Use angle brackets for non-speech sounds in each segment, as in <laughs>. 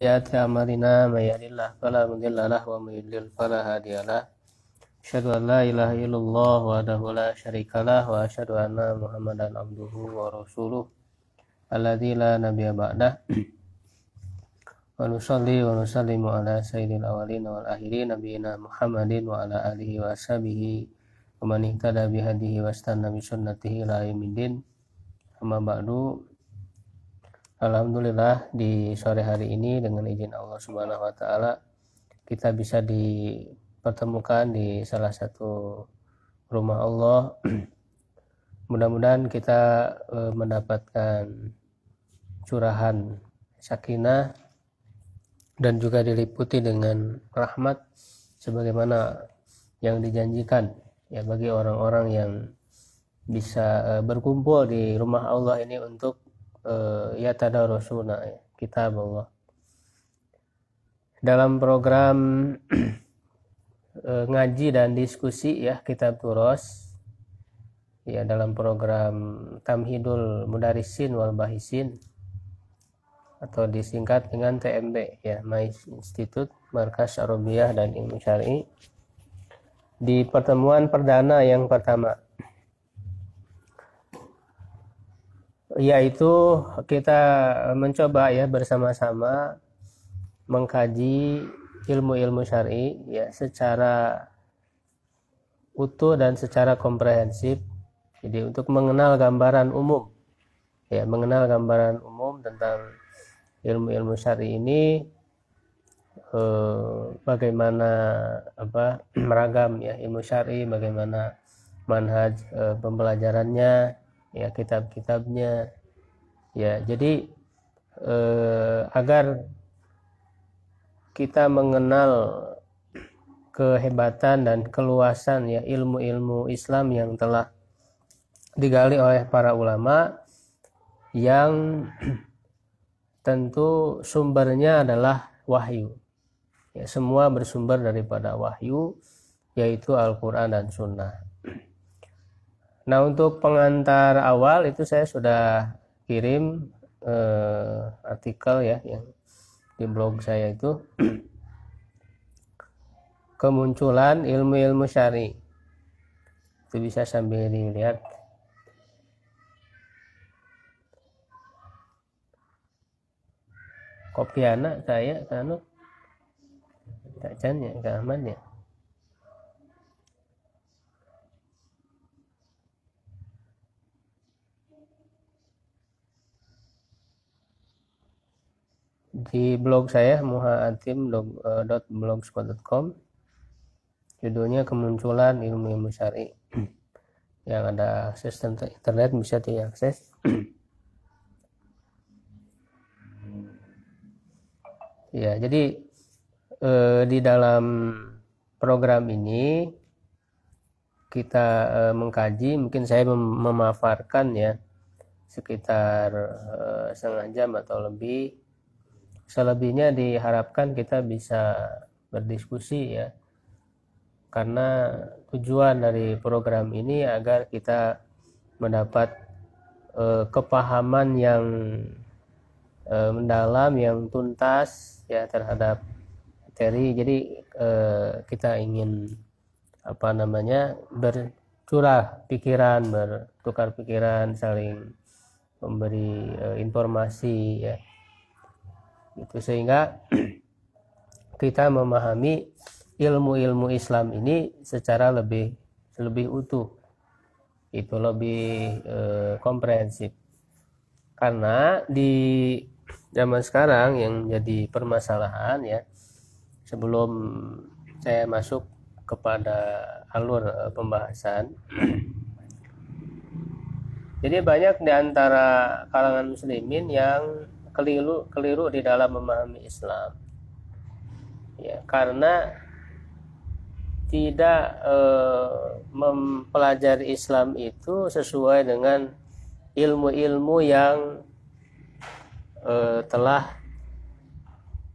سيئات أعمالنا من يهد الله فلا مضل له ومن يضلل فلا هادي له أشهد أن لا إله إلا الله وحده لا شريك له وأشهد أن محمدا عبده ورسوله الذي لا نبي بعده ونصلي ونسلم على سيد الأولين والآخرين نبينا محمد وعلى آله وأصحابه ومن اهتدى بهديه واستنى بسنته إلى يوم الدين أما بعد Alhamdulillah di sore hari ini dengan izin Allah Subhanahu wa taala kita bisa dipertemukan di salah satu rumah Allah. <clears throat> Mudah-mudahan kita e, mendapatkan curahan sakinah dan juga diliputi dengan rahmat sebagaimana yang dijanjikan ya bagi orang-orang yang bisa e, berkumpul di rumah Allah ini untuk Eh, ya yatadarusuna ya, kitab Allah. Dalam program <clears throat> eh, ngaji dan diskusi ya kitab Turos ya dalam program Tamhidul Mudarisin wal Bahisin atau disingkat dengan TMB ya My Institute Markas Arabiah dan Ilmu Syari di pertemuan perdana yang pertama yaitu kita mencoba ya bersama-sama mengkaji ilmu-ilmu syar'i ya secara utuh dan secara komprehensif. Jadi untuk mengenal gambaran umum ya mengenal gambaran umum tentang ilmu-ilmu syar'i ini eh, bagaimana apa meragam <clears throat> ya ilmu syar'i, bagaimana manhaj eh, pembelajarannya ya kitab-kitabnya ya jadi eh, agar kita mengenal kehebatan dan keluasan ya ilmu-ilmu Islam yang telah digali oleh para ulama yang <clears throat> tentu sumbernya adalah wahyu. Ya, semua bersumber daripada wahyu yaitu Al-Qur'an dan Sunnah. Nah untuk pengantar awal itu saya sudah kirim eh, artikel ya yang di blog saya itu <clears throat> kemunculan ilmu-ilmu syari itu bisa sambil dilihat kopi anak saya kanu tak ya aman ya di blog saya muhaatim.blogspot.com eh, judulnya kemunculan ilmu-ilmu syari <clears throat> yang ada akses internet bisa diakses <clears throat> ya jadi eh, di dalam program ini kita eh, mengkaji mungkin saya mem memaparkan ya sekitar eh, setengah jam atau lebih selebihnya diharapkan kita bisa berdiskusi ya karena tujuan dari program ini agar kita mendapat eh, kepahaman yang eh, mendalam yang tuntas ya terhadap materi jadi eh, kita ingin apa namanya bercurah pikiran bertukar pikiran saling memberi eh, informasi ya itu sehingga kita memahami ilmu-ilmu Islam ini secara lebih lebih utuh itu lebih e, komprehensif karena di zaman sekarang yang jadi permasalahan ya sebelum saya masuk kepada alur e, pembahasan <clears throat> jadi banyak di antara kalangan muslimin yang keliru keliru di dalam memahami Islam ya karena tidak e, mempelajari Islam itu sesuai dengan ilmu-ilmu yang e, telah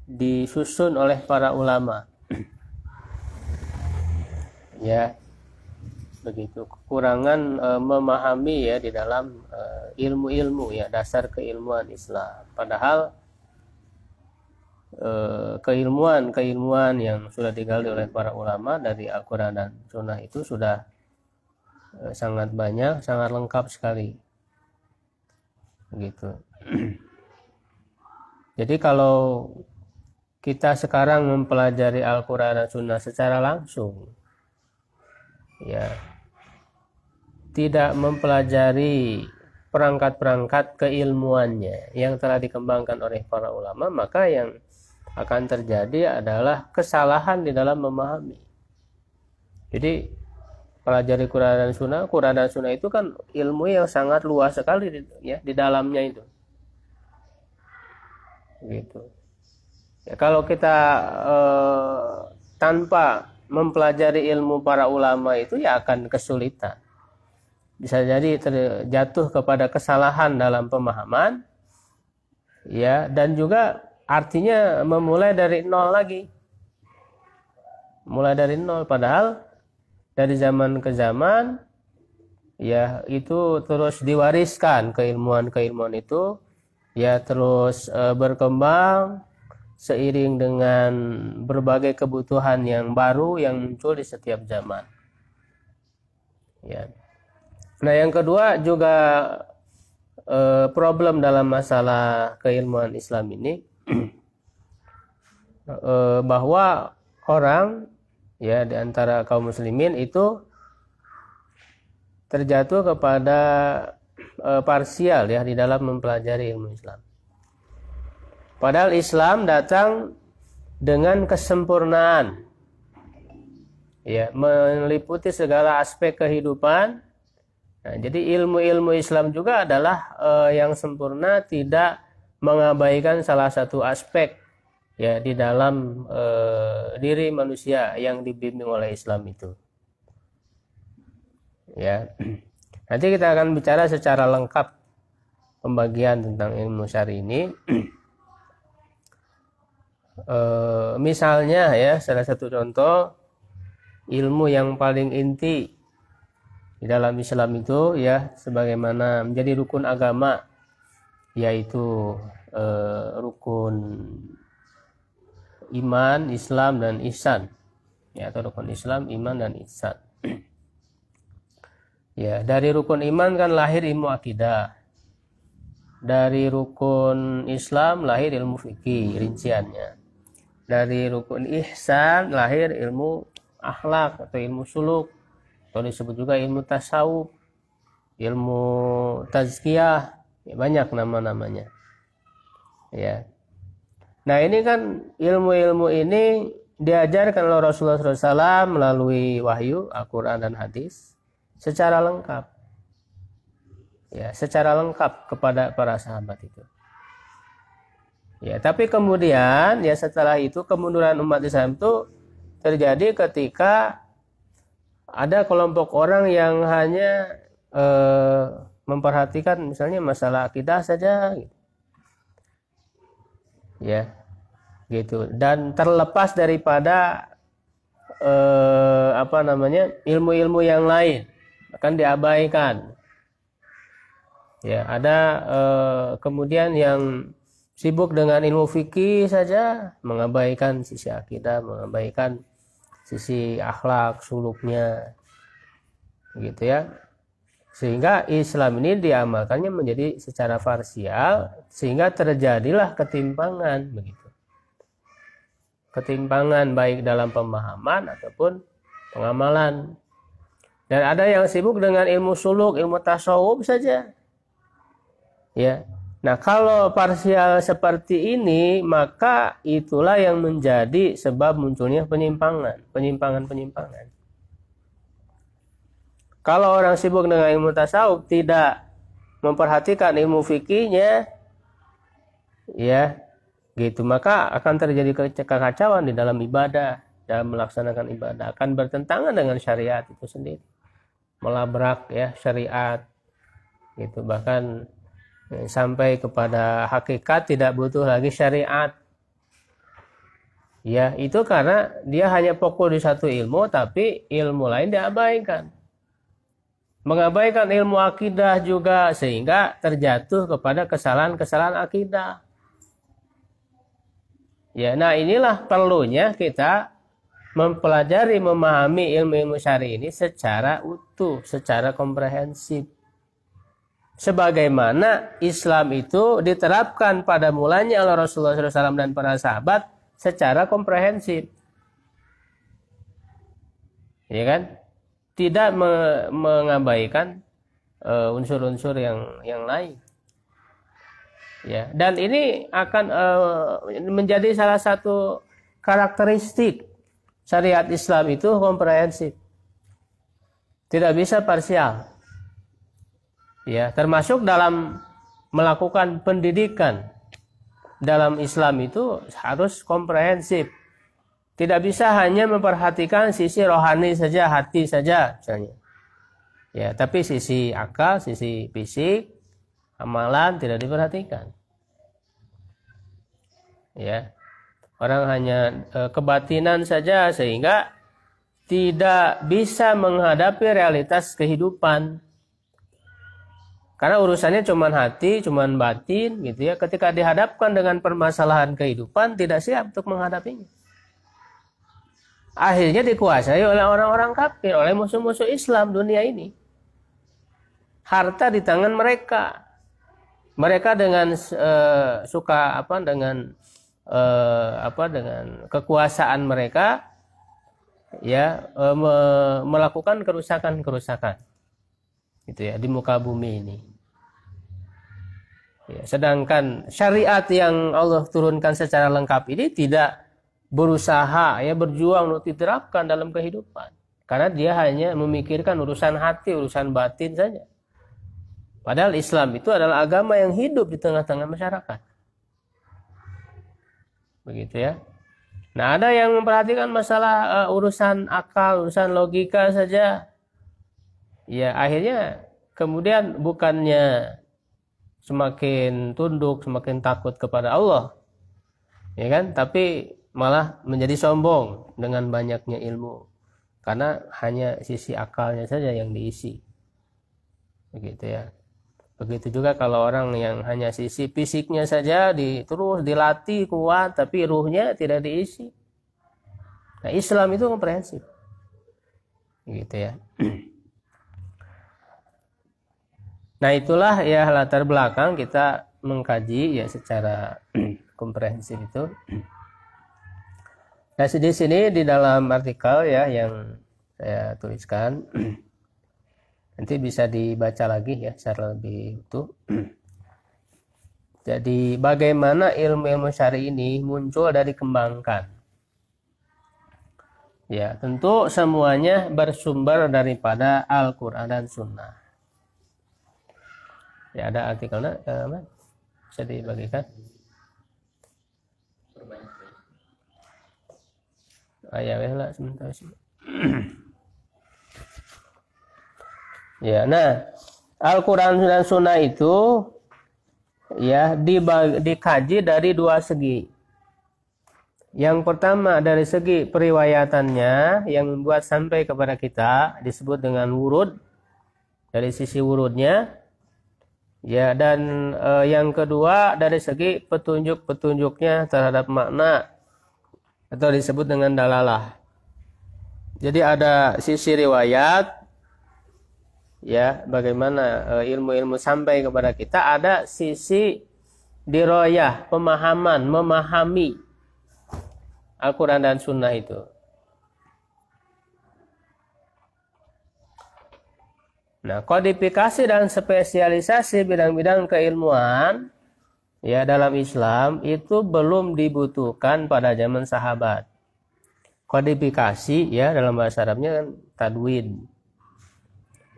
disusun oleh para ulama <clears throat> ya begitu kekurangan e, memahami ya di dalam eh, ilmu-ilmu ya dasar keilmuan Islam padahal eh, keilmuan keilmuan yang sudah digali oleh para ulama dari Al-Quran dan Sunnah itu sudah sangat banyak sangat lengkap sekali begitu <clears throat> jadi kalau kita sekarang mempelajari Al-Quran dan Sunnah secara langsung ya tidak mempelajari perangkat-perangkat keilmuannya yang telah dikembangkan oleh para ulama, maka yang akan terjadi adalah kesalahan di dalam memahami. Jadi pelajari Quran dan Sunnah, Quran dan Sunnah itu kan ilmu yang sangat luas sekali ya di dalamnya itu. Gitu. Ya, kalau kita eh, tanpa mempelajari ilmu para ulama itu ya akan kesulitan bisa jadi terjatuh kepada kesalahan dalam pemahaman ya dan juga artinya memulai dari nol lagi mulai dari nol padahal dari zaman ke zaman ya itu terus diwariskan keilmuan-keilmuan itu ya terus e, berkembang seiring dengan berbagai kebutuhan yang baru yang muncul di setiap zaman ya Nah, yang kedua juga eh, problem dalam masalah keilmuan Islam ini <clears throat> eh, bahwa orang ya di antara kaum muslimin itu terjatuh kepada eh, parsial ya di dalam mempelajari ilmu Islam. Padahal Islam datang dengan kesempurnaan. Ya, meliputi segala aspek kehidupan Nah, jadi ilmu-ilmu Islam juga adalah uh, yang sempurna tidak mengabaikan salah satu aspek ya di dalam uh, diri manusia yang dibimbing oleh Islam itu. Ya. <clears throat> Nanti kita akan bicara secara lengkap pembagian tentang ilmu syari ini. <clears throat> Eh, misalnya ya salah satu contoh ilmu yang paling inti di dalam Islam itu ya sebagaimana menjadi rukun agama yaitu eh, rukun iman, Islam dan ihsan. Ya, atau rukun Islam, iman dan ihsan. <clears throat> ya, dari rukun iman kan lahir ilmu akidah. Dari rukun Islam lahir ilmu fikih rinciannya. Dari rukun ihsan lahir ilmu akhlak atau ilmu suluk atau disebut juga ilmu tasawuf ilmu tazkiyah ya banyak nama-namanya ya nah ini kan ilmu-ilmu ini diajarkan oleh Rasulullah SAW melalui wahyu Al-Quran dan hadis secara lengkap ya secara lengkap kepada para sahabat itu ya tapi kemudian ya setelah itu kemunduran umat Islam itu terjadi ketika ada kelompok orang yang hanya eh, memperhatikan misalnya masalah akidah saja gitu. ya gitu dan terlepas daripada eh, apa namanya ilmu-ilmu yang lain akan diabaikan ya ada eh, kemudian yang sibuk dengan ilmu fikih saja mengabaikan sisi akidah mengabaikan sisi akhlak suluknya gitu ya sehingga Islam ini diamalkannya menjadi secara parsial sehingga terjadilah ketimpangan begitu ketimpangan baik dalam pemahaman ataupun pengamalan dan ada yang sibuk dengan ilmu suluk ilmu tasawuf saja ya Nah, kalau parsial seperti ini, maka itulah yang menjadi sebab munculnya penyimpangan, penyimpangan-penyimpangan. Kalau orang sibuk dengan ilmu tasawuf tidak memperhatikan ilmu fikihnya, ya, gitu, maka akan terjadi kekacauan di dalam ibadah, dalam melaksanakan ibadah akan bertentangan dengan syariat itu sendiri. Melabrak ya syariat gitu bahkan sampai kepada hakikat tidak butuh lagi syariat ya itu karena dia hanya fokus di satu ilmu tapi ilmu lain diabaikan mengabaikan ilmu akidah juga sehingga terjatuh kepada kesalahan-kesalahan akidah ya nah inilah perlunya kita mempelajari memahami ilmu-ilmu syari ini secara utuh secara komprehensif sebagaimana Islam itu diterapkan pada mulanya oleh Rasulullah SAW dan para sahabat secara komprehensif. Ya kan? Tidak me mengabaikan e, unsur-unsur uh, yang yang lain. Ya, dan ini akan uh, menjadi salah satu karakteristik syariat Islam itu komprehensif. Tidak bisa parsial ya termasuk dalam melakukan pendidikan dalam Islam itu harus komprehensif tidak bisa hanya memperhatikan sisi rohani saja hati saja misalnya ya tapi sisi akal sisi fisik amalan tidak diperhatikan ya orang hanya e, kebatinan saja sehingga tidak bisa menghadapi realitas kehidupan karena urusannya cuma hati, cuma batin gitu ya. Ketika dihadapkan dengan permasalahan kehidupan tidak siap untuk menghadapinya. Akhirnya dikuasai oleh orang-orang kafir, oleh musuh-musuh Islam dunia ini. Harta di tangan mereka. Mereka dengan uh, suka apa dengan uh, apa dengan kekuasaan mereka ya uh, melakukan kerusakan-kerusakan gitu ya di muka bumi ini. Ya, sedangkan syariat yang Allah turunkan secara lengkap ini tidak berusaha ya berjuang untuk diterapkan dalam kehidupan. Karena dia hanya memikirkan urusan hati, urusan batin saja. Padahal Islam itu adalah agama yang hidup di tengah-tengah masyarakat. Begitu ya. Nah, ada yang memperhatikan masalah uh, urusan akal, urusan logika saja. Ya, akhirnya kemudian bukannya semakin tunduk, semakin takut kepada Allah. Ya kan? Tapi malah menjadi sombong dengan banyaknya ilmu. Karena hanya sisi akalnya saja yang diisi. Begitu ya. Begitu juga kalau orang yang hanya sisi fisiknya saja di, terus dilatih kuat tapi ruhnya tidak diisi. Nah, Islam itu komprehensif. Begitu ya. <clears throat> Nah itulah ya latar belakang kita mengkaji ya secara <clears throat> komprehensif itu. Nah di sini di dalam artikel ya yang saya tuliskan <clears throat> nanti bisa dibaca lagi ya secara lebih utuh. <clears throat> Jadi bagaimana ilmu-ilmu syari ini muncul dari kembangkan. Ya, tentu semuanya bersumber daripada Al-Quran dan Sunnah. Ya, ada artikelnya eh, apa? Ya, Bisa dibagikan. Ayah ya, weh lah sebentar <clears throat> ya, nah Al-Quran dan Sunnah itu ya dibagi, dikaji dari dua segi. Yang pertama dari segi periwayatannya yang membuat sampai kepada kita disebut dengan wurud. Dari sisi wurudnya Ya, dan e, yang kedua dari segi petunjuk-petunjuknya terhadap makna atau disebut dengan dalalah. Jadi ada sisi riwayat ya, bagaimana eh, ilmu-ilmu e, sampai kepada kita, ada sisi diroyah, pemahaman, memahami Al-Qur'an dan Sunnah itu. Nah, kodifikasi dan spesialisasi bidang-bidang keilmuan ya dalam Islam itu belum dibutuhkan pada zaman sahabat. Kodifikasi ya dalam bahasa Arabnya kan tadwin.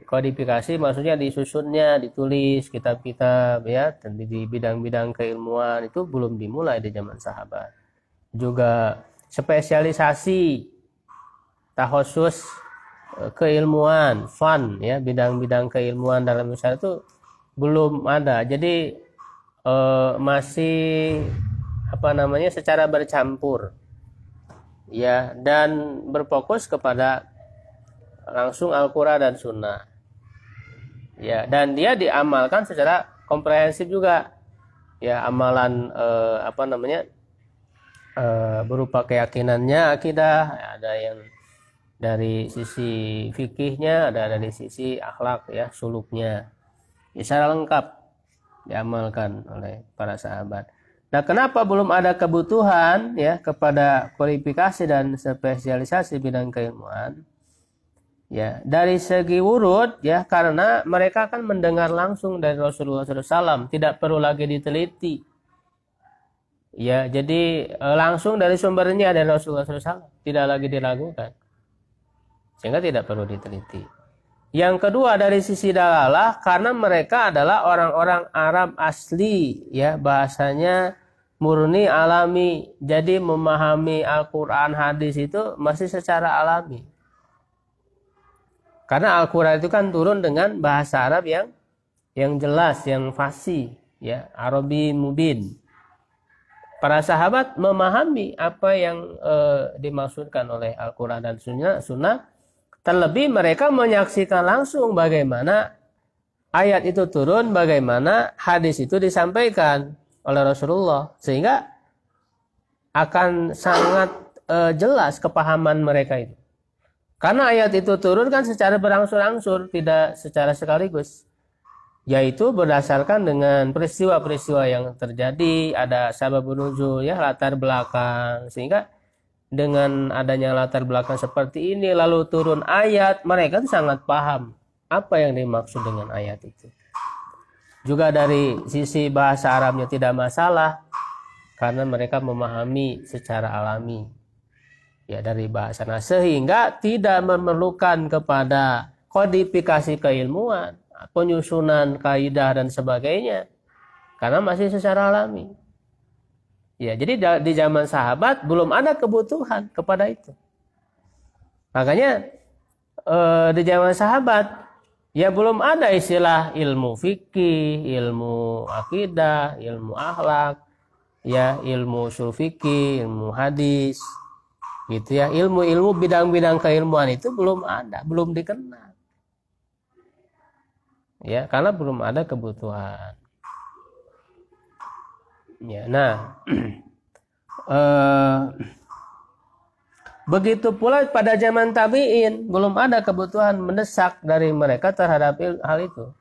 Kodifikasi maksudnya disusunnya, ditulis kitab-kitab ya di bidang-bidang keilmuan itu belum dimulai di zaman sahabat. Juga spesialisasi tahosus keilmuan, fun ya, bidang-bidang keilmuan dalam Indonesia itu belum ada. Jadi eh, masih apa namanya secara bercampur. Ya, dan berfokus kepada langsung Al-Qur'an dan Sunnah. Ya, dan dia diamalkan secara komprehensif juga. Ya, amalan eh, apa namanya? Eh, berupa keyakinannya akidah, ya. ada yang dari sisi fikihnya ada dari sisi akhlak ya suluknya ya, secara lengkap diamalkan oleh para sahabat nah kenapa belum ada kebutuhan ya kepada kualifikasi dan spesialisasi bidang keilmuan ya dari segi urut ya karena mereka akan mendengar langsung dari Rasulullah SAW tidak perlu lagi diteliti ya jadi eh, langsung dari sumbernya dari Rasulullah SAW tidak lagi diragukan sehingga tidak perlu diteliti. Yang kedua dari sisi dalalah karena mereka adalah orang-orang Arab asli ya bahasanya murni alami. Jadi memahami Al-Qur'an hadis itu masih secara alami. Karena Al-Qur'an itu kan turun dengan bahasa Arab yang yang jelas, yang fasih ya, Arabi mubin. Para sahabat memahami apa yang e, dimaksudkan oleh Al-Qur'an dan Sunnah, sunnah Terlebih mereka menyaksikan langsung bagaimana ayat itu turun, bagaimana hadis itu disampaikan oleh Rasulullah. Sehingga akan sangat uh, jelas kepahaman mereka itu. Karena ayat itu turun kan secara berangsur-angsur, tidak secara sekaligus. Yaitu berdasarkan dengan peristiwa-peristiwa yang terjadi, ada sahabat nuzul, ya latar belakang, sehingga dengan adanya latar belakang seperti ini lalu turun ayat mereka sangat paham apa yang dimaksud dengan ayat itu juga dari sisi bahasa Arabnya tidak masalah karena mereka memahami secara alami ya dari bahasa nah sehingga tidak memerlukan kepada kodifikasi keilmuan penyusunan kaidah dan sebagainya karena masih secara alami Ya, jadi di zaman sahabat belum ada kebutuhan kepada itu. Makanya eh, di zaman sahabat ya belum ada istilah ilmu fikih, ilmu akidah, ilmu akhlak, ya ilmu usul ilmu hadis, gitu ya. Ilmu-ilmu bidang-bidang keilmuan itu belum ada, belum dikenal. Ya, karena belum ada kebutuhan. Ya, nah, uh, <clears throat> begitu pula pada zaman tabiin belum ada kebutuhan mendesak dari mereka terhadap hal itu.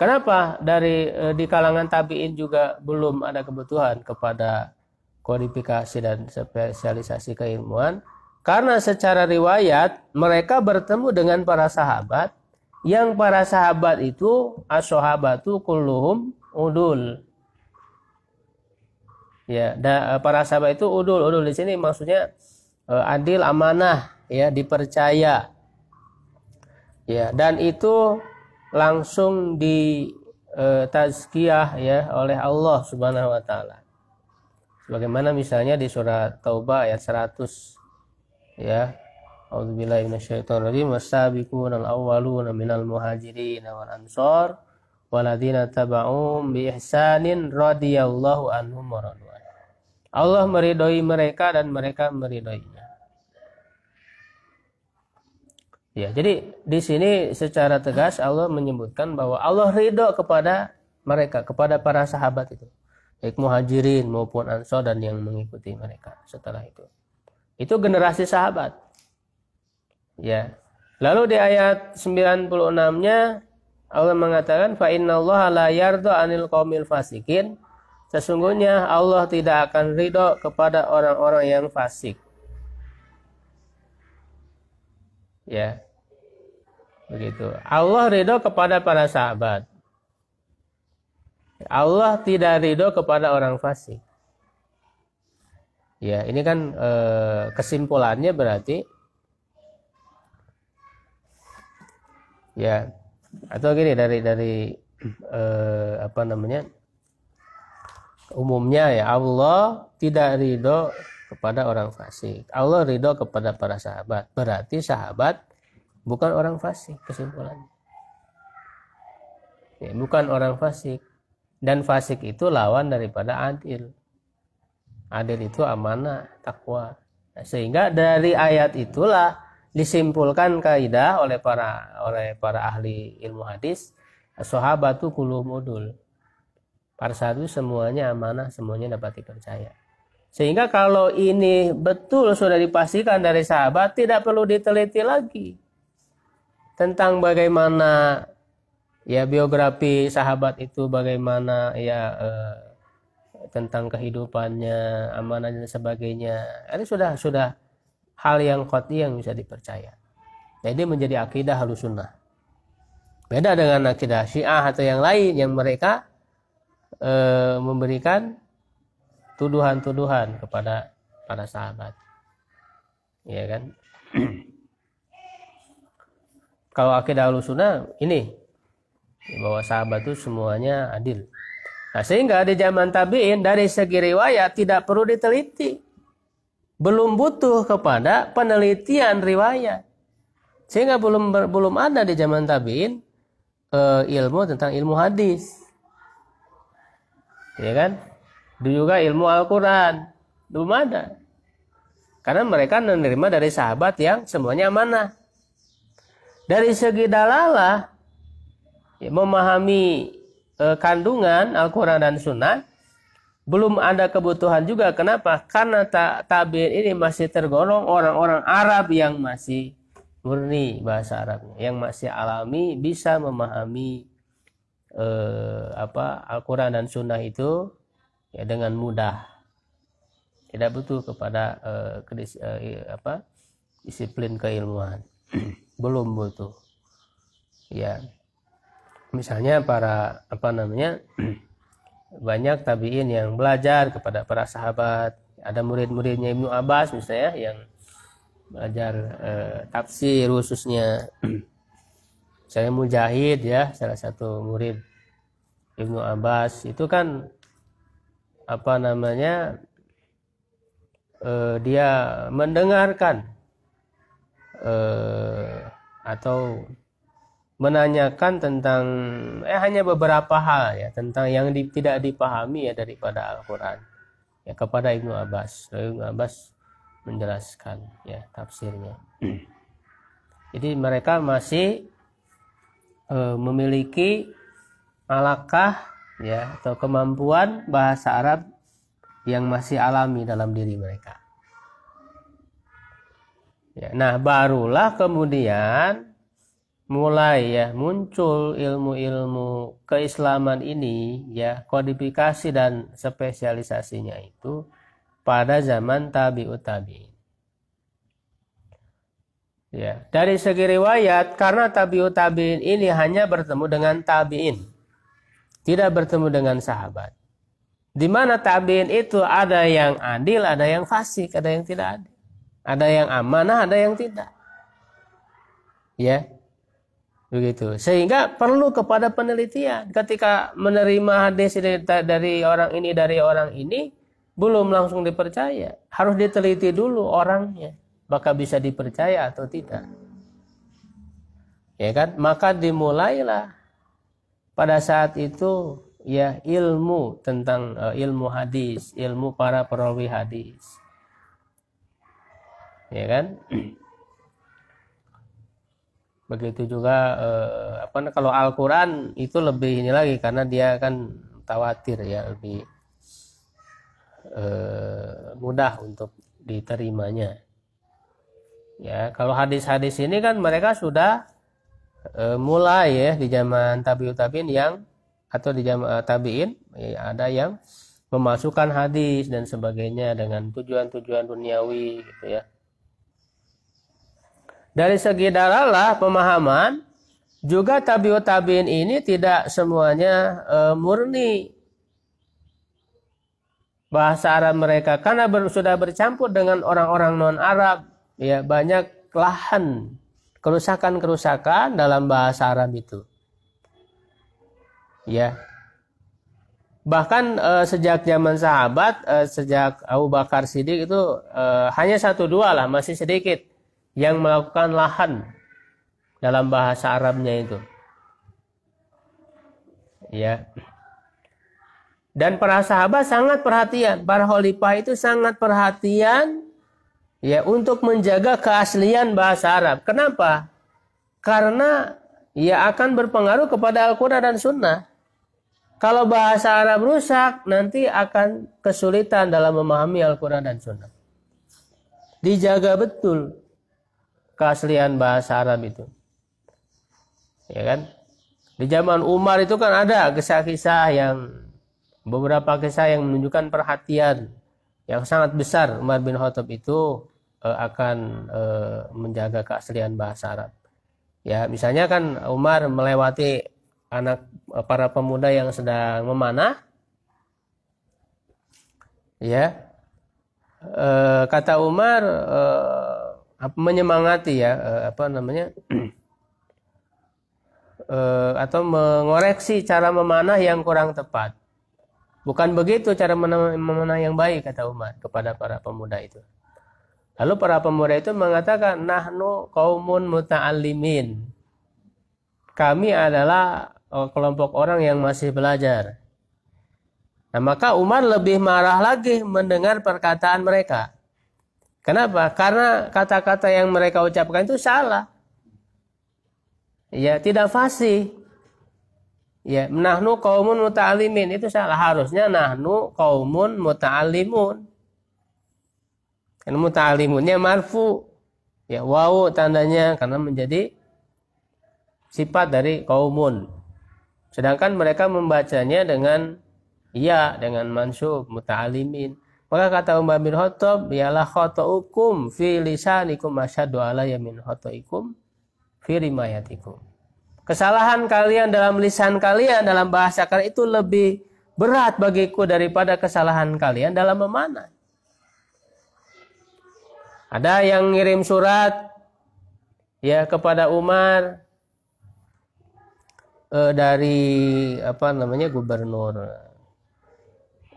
Kenapa dari uh, di kalangan tabiin juga belum ada kebutuhan kepada kodifikasi dan spesialisasi keilmuan? Karena secara riwayat mereka bertemu dengan para sahabat yang para sahabat itu as-sahabatu kulluhum udul ya da, eh, para sahabat itu udul udul di sini maksudnya uh, adil amanah ya dipercaya ya dan itu langsung di uh, tazkiyah ya oleh Allah Subhanahu wa taala. Sebagaimana misalnya di surat Taubah ayat 100 ya. A'udzubillahi minasyaitonirrajim wasabiqunal awwaluna minal muhajirin wal ansor waladina taba'um bi ihsanin radhiyallahu anhum Allah meridhoi mereka dan mereka meridhoinya. Ya, jadi di sini secara tegas Allah menyebutkan bahwa Allah ridho kepada mereka, kepada para sahabat itu, baik muhajirin maupun ansor dan yang mengikuti mereka setelah itu. Itu generasi sahabat. Ya. Lalu di ayat 96-nya Allah mengatakan fa innallaha la yardo anil qaumil fasikin Sesungguhnya Allah tidak akan ridho kepada orang-orang yang fasik. Ya. Begitu. Allah ridho kepada para sahabat. Allah tidak ridho kepada orang fasik. Ya, ini kan e, kesimpulannya berarti ya atau gini dari dari e, apa namanya? umumnya ya Allah tidak ridho kepada orang fasik. Allah ridho kepada para sahabat. Berarti sahabat bukan orang fasik kesimpulannya. Ya, bukan orang fasik. Dan fasik itu lawan daripada adil. Adil itu amanah, takwa. Nah, sehingga dari ayat itulah disimpulkan kaidah oleh para oleh para ahli ilmu hadis, sahabat itu kulumudul Para sahabat semuanya amanah, semuanya dapat dipercaya. Sehingga kalau ini betul sudah dipastikan dari sahabat, tidak perlu diteliti lagi tentang bagaimana ya biografi sahabat itu bagaimana ya eh, tentang kehidupannya, amanah dan sebagainya. Ini sudah sudah hal yang khoti yang bisa dipercaya. Jadi menjadi akidah halus sunnah. Beda dengan akidah syiah atau yang lain yang mereka e, memberikan tuduhan-tuduhan kepada para sahabat. Iya kan? <clears throat> Kalau akidah sunnah ini bahwa sahabat itu semuanya adil. Nah, sehingga di zaman tabi'in dari segi riwayat tidak perlu diteliti. Belum butuh kepada penelitian riwayat. Sehingga belum belum ada di zaman tabi'in e, ilmu tentang ilmu hadis ya kan juga ilmu Al-Quran belum ada karena mereka menerima dari sahabat yang semuanya amanah dari segi dalalah ya, memahami eh, kandungan Al-Quran dan Sunnah belum ada kebutuhan juga kenapa karena ta tabir ini masih tergolong orang-orang Arab yang masih murni bahasa Arabnya yang masih alami bisa memahami eh, apa Al-Quran dan Sunnah itu ya dengan mudah tidak butuh kepada eh, kedis, eh, apa disiplin keilmuan <clears throat> belum butuh ya misalnya para apa namanya <clears throat> banyak tabiin yang belajar kepada para sahabat ada murid-muridnya Ibnu Abbas misalnya yang belajar eh, tafsir khususnya <clears throat> saya Mujahid ya salah satu murid Ibnu Abbas itu kan apa namanya eh, dia mendengarkan eh, atau menanyakan tentang eh hanya beberapa hal ya tentang yang di, tidak dipahami ya daripada Al-Qur'an ya kepada Ibnu Abbas. Ibnu Abbas menjelaskan ya tafsirnya. Hmm. Jadi mereka masih e, memiliki alakah ya atau kemampuan bahasa Arab yang masih alami dalam diri mereka. Ya, nah barulah kemudian mulai ya muncul ilmu-ilmu keislaman ini ya kodifikasi dan spesialisasinya itu pada zaman tabiut tabiin. Ya. Dari segi riwayat, karena tabiut tabiin ini hanya bertemu dengan tabiin, tidak bertemu dengan sahabat. Di mana tabiin itu ada yang adil, ada yang fasik, ada yang tidak adil, ada yang amanah, ada yang tidak. Ya, begitu. Sehingga perlu kepada penelitian. Ketika menerima hadis dari, orang ini, dari orang ini, belum langsung dipercaya. Harus diteliti dulu orangnya maka bisa dipercaya atau tidak ya kan maka dimulailah pada saat itu ya ilmu tentang uh, ilmu hadis ilmu para perawi hadis ya kan <clears throat> begitu juga uh, apa kalau Al-Qur'an itu lebih ini lagi karena dia kan tawatir ya lebih uh, mudah untuk diterimanya Ya, kalau hadis-hadis ini kan mereka sudah e, mulai ya di zaman tabiut tabiin yang atau di zaman e, tabiin ya, ada yang memasukkan hadis dan sebagainya dengan tujuan-tujuan duniawi gitu ya. Dari segi dalalah pemahaman juga tabiut tabiin ini tidak semuanya e, murni bahasa Arab mereka karena ber, sudah bercampur dengan orang-orang non Arab ya banyak lahan kerusakan-kerusakan dalam bahasa Arab itu. Ya. Bahkan e, sejak zaman sahabat, e, sejak Abu Bakar Siddiq itu e, hanya satu dua lah, masih sedikit yang melakukan lahan dalam bahasa Arabnya itu. Ya. Dan para sahabat sangat perhatian, para khalifah itu sangat perhatian ya untuk menjaga keaslian bahasa Arab. Kenapa? Karena ya akan berpengaruh kepada Al-Quran dan Sunnah. Kalau bahasa Arab rusak, nanti akan kesulitan dalam memahami Al-Quran dan Sunnah. Dijaga betul keaslian bahasa Arab itu. Ya kan? Di zaman Umar itu kan ada kisah-kisah yang beberapa kisah yang menunjukkan perhatian yang sangat besar Umar bin Khattab itu Eh, akan eh, menjaga keaslian bahasa Arab. Ya, misalnya kan Umar melewati anak eh, para pemuda yang sedang memanah. Ya. kata Umar menyemangati ya, apa namanya? <clears throat> atau mengoreksi cara memanah yang kurang tepat. Bukan begitu cara memanah yang baik kata Umar kepada para pemuda itu. Lalu para pemuda itu mengatakan, nahnu kaumun muta'allimin. Kami adalah eh, kelompok orang yang masih belajar. Nah, maka Umar lebih marah lagi mendengar perkataan mereka. Kenapa? Karena kata-kata yang mereka ucapkan itu salah. Ya, tidak fasih. Ya, nahnu kaumun muta'alimin itu salah. Harusnya nahnu kaumun muta'alimun tahlimu muta'alimunnya marfu. Ya, wau tandanya karena menjadi sifat dari kaumun. Sedangkan mereka membacanya dengan ya, dengan mansub, muta'alimin. Maka kata Umar bin Khattab, "Yalah khata'ukum fi lisanikum masyadu ala yamin khata'ikum fi rimayatikum." Kesalahan kalian dalam lisan kalian dalam bahasa kalian itu lebih berat bagiku daripada kesalahan kalian dalam memanah. Ada yang ngirim surat ya kepada Umar eh, dari apa namanya gubernur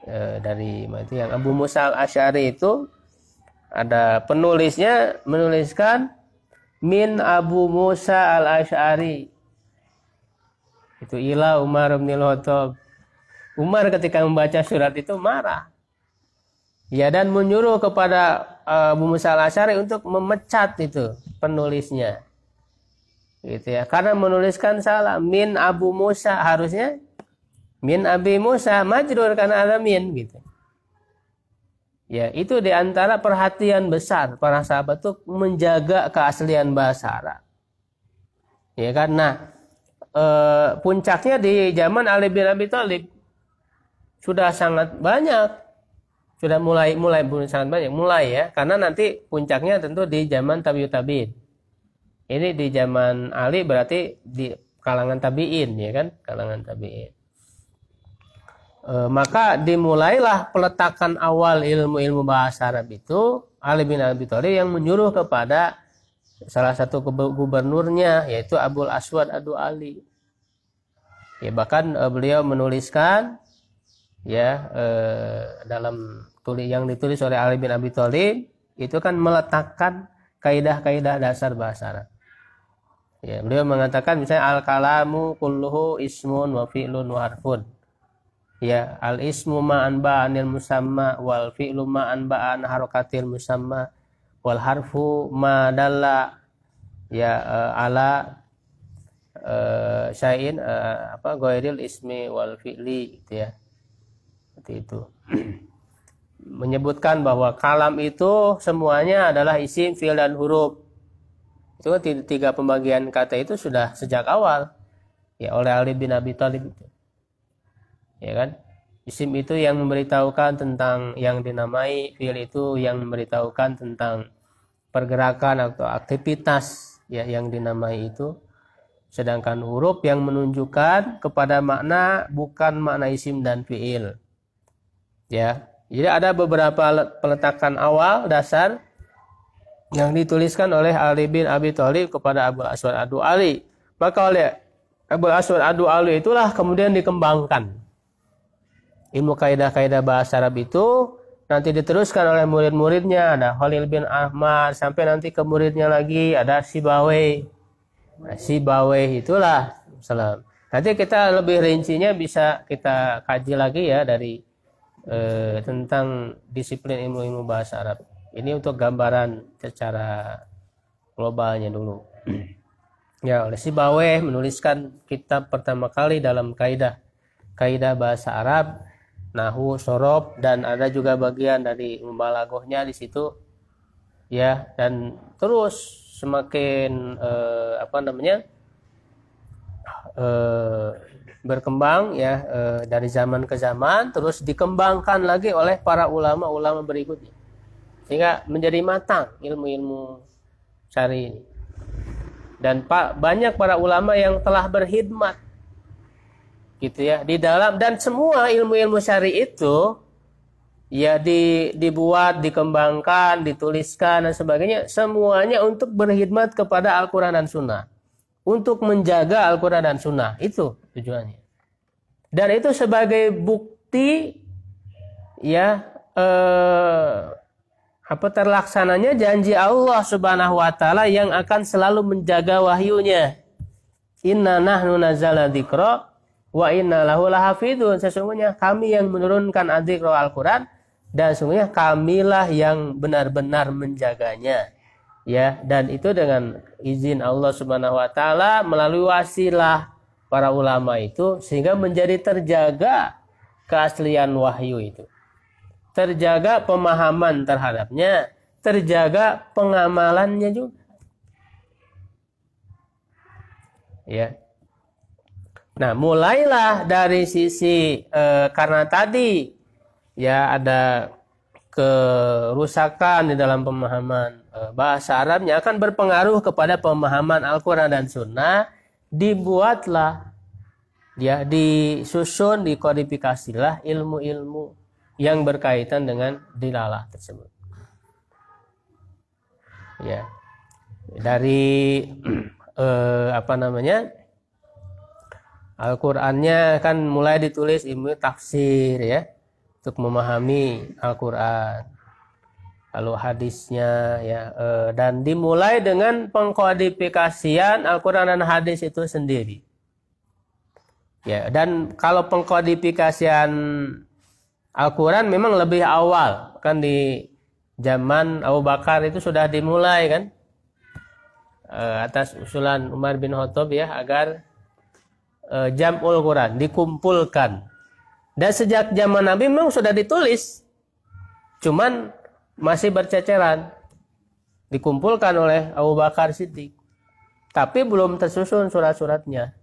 eh, dari itu yang Abu Musa al Ashari itu ada penulisnya menuliskan min Abu Musa al Ashari itu ilah Umar bin Khattab Umar ketika membaca surat itu marah Ya dan menyuruh kepada eh, Abu Musa Al-Asy'ari untuk memecat itu penulisnya. Gitu ya. Karena menuliskan salah min Abu Musa harusnya min Abi Musa majrur karena ada min gitu. Ya, itu di antara perhatian besar para sahabat untuk menjaga keaslian bahasa Arab. Ya karena e, puncaknya di zaman Ali bin Abi Thalib sudah sangat banyak sudah mulai mulai sangat banyak mulai ya karena nanti puncaknya tentu di zaman tabiut tabiin ini di zaman Ali berarti di kalangan tabiin ya kan kalangan tabiin e, maka dimulailah peletakan awal ilmu-ilmu bahasa Arab itu Ali bin Abi Thalib yang menyuruh kepada salah satu gubernurnya yaitu Abul Aswad Adu Ali ya bahkan e, beliau menuliskan ya eh, dalam tulis yang ditulis oleh Ali bin Abi Thalib itu kan meletakkan kaidah-kaidah dasar bahasa Arab. Ya, beliau mengatakan misalnya al kalamu kulluhu ismun wa fi'lun wa harfun. Ya, al ismu ma ba'anil musamma wal fi'lu ma ba'an harakatil musamma wal harfu ma dalla ya uh, ala uh, syai'in uh, apa ghairil ismi wal fi'li gitu ya seperti itu. <clears throat> Menyebutkan bahwa kalam itu semuanya adalah isim, fiil dan huruf. Itu kan tiga pembagian kata itu sudah sejak awal. Ya oleh Ali bin Abi Thalib itu. Ya kan? Isim itu yang memberitahukan tentang yang dinamai, fiil itu yang memberitahukan tentang pergerakan atau aktivitas ya yang dinamai itu sedangkan huruf yang menunjukkan kepada makna bukan makna isim dan fiil Ya. Jadi ada beberapa peletakan awal dasar yang dituliskan oleh Ali bin Abi Thalib kepada Abu Aswad Adu Ali. Maka oleh Abu Aswad Adu Ali itulah kemudian dikembangkan. Ilmu kaidah-kaidah bahasa Arab itu nanti diteruskan oleh murid-muridnya ada Khalil bin Ahmad sampai nanti ke muridnya lagi ada Sibawe. Nah, Sibawe itulah salam. Nanti kita lebih rincinya bisa kita kaji lagi ya dari eh, tentang disiplin ilmu-ilmu bahasa Arab. Ini untuk gambaran secara globalnya dulu. ya, oleh si Baweh menuliskan kitab pertama kali dalam kaidah kaidah bahasa Arab, nahu, sorob dan ada juga bagian dari mubalaghahnya di situ. Ya, dan terus semakin eh, apa namanya? eh, berkembang ya e, dari zaman ke zaman terus dikembangkan lagi oleh para ulama-ulama berikutnya sehingga menjadi matang ilmu-ilmu syari ini dan pak banyak para ulama yang telah berkhidmat gitu ya di dalam dan semua ilmu-ilmu syari itu ya di, dibuat dikembangkan dituliskan dan sebagainya semuanya untuk berkhidmat kepada Al-Quran dan Sunnah untuk menjaga Al-Quran dan Sunnah. Itu tujuannya. Dan itu sebagai bukti ya eh, apa terlaksananya janji Allah Subhanahu wa taala yang akan selalu menjaga wahyunya. Inna nahnu nazala dikro wa inna lahu lahafidun. Sesungguhnya kami yang menurunkan adikro Al-Qur'an dan sesungguhnya kamilah yang benar-benar menjaganya ya dan itu dengan izin Allah Subhanahu wa taala melalui wasilah para ulama itu sehingga menjadi terjaga keaslian wahyu itu terjaga pemahaman terhadapnya terjaga pengamalannya juga ya nah mulailah dari sisi eh, karena tadi ya ada kerusakan di dalam pemahaman Eh, bahasa Arabnya akan berpengaruh kepada pemahaman Al-Quran dan Sunnah dibuatlah ya disusun dikodifikasilah ilmu-ilmu yang berkaitan dengan dilalah tersebut ya dari <clears throat> eh, apa namanya Al-Qur'annya kan mulai ditulis ilmu tafsir ya untuk memahami Al-Qur'an kalau hadisnya ya e, dan dimulai dengan pengkodifikasian Al-Qur'an dan hadis itu sendiri. Ya, dan kalau pengkodifikasian Al-Qur'an memang lebih awal kan di zaman Abu Bakar itu sudah dimulai kan e, atas usulan Umar bin Khattab ya agar e, jamul Quran dikumpulkan. Dan sejak zaman Nabi memang sudah ditulis. Cuman masih berceceran dikumpulkan oleh Abu Bakar Siddiq tapi belum tersusun surat-suratnya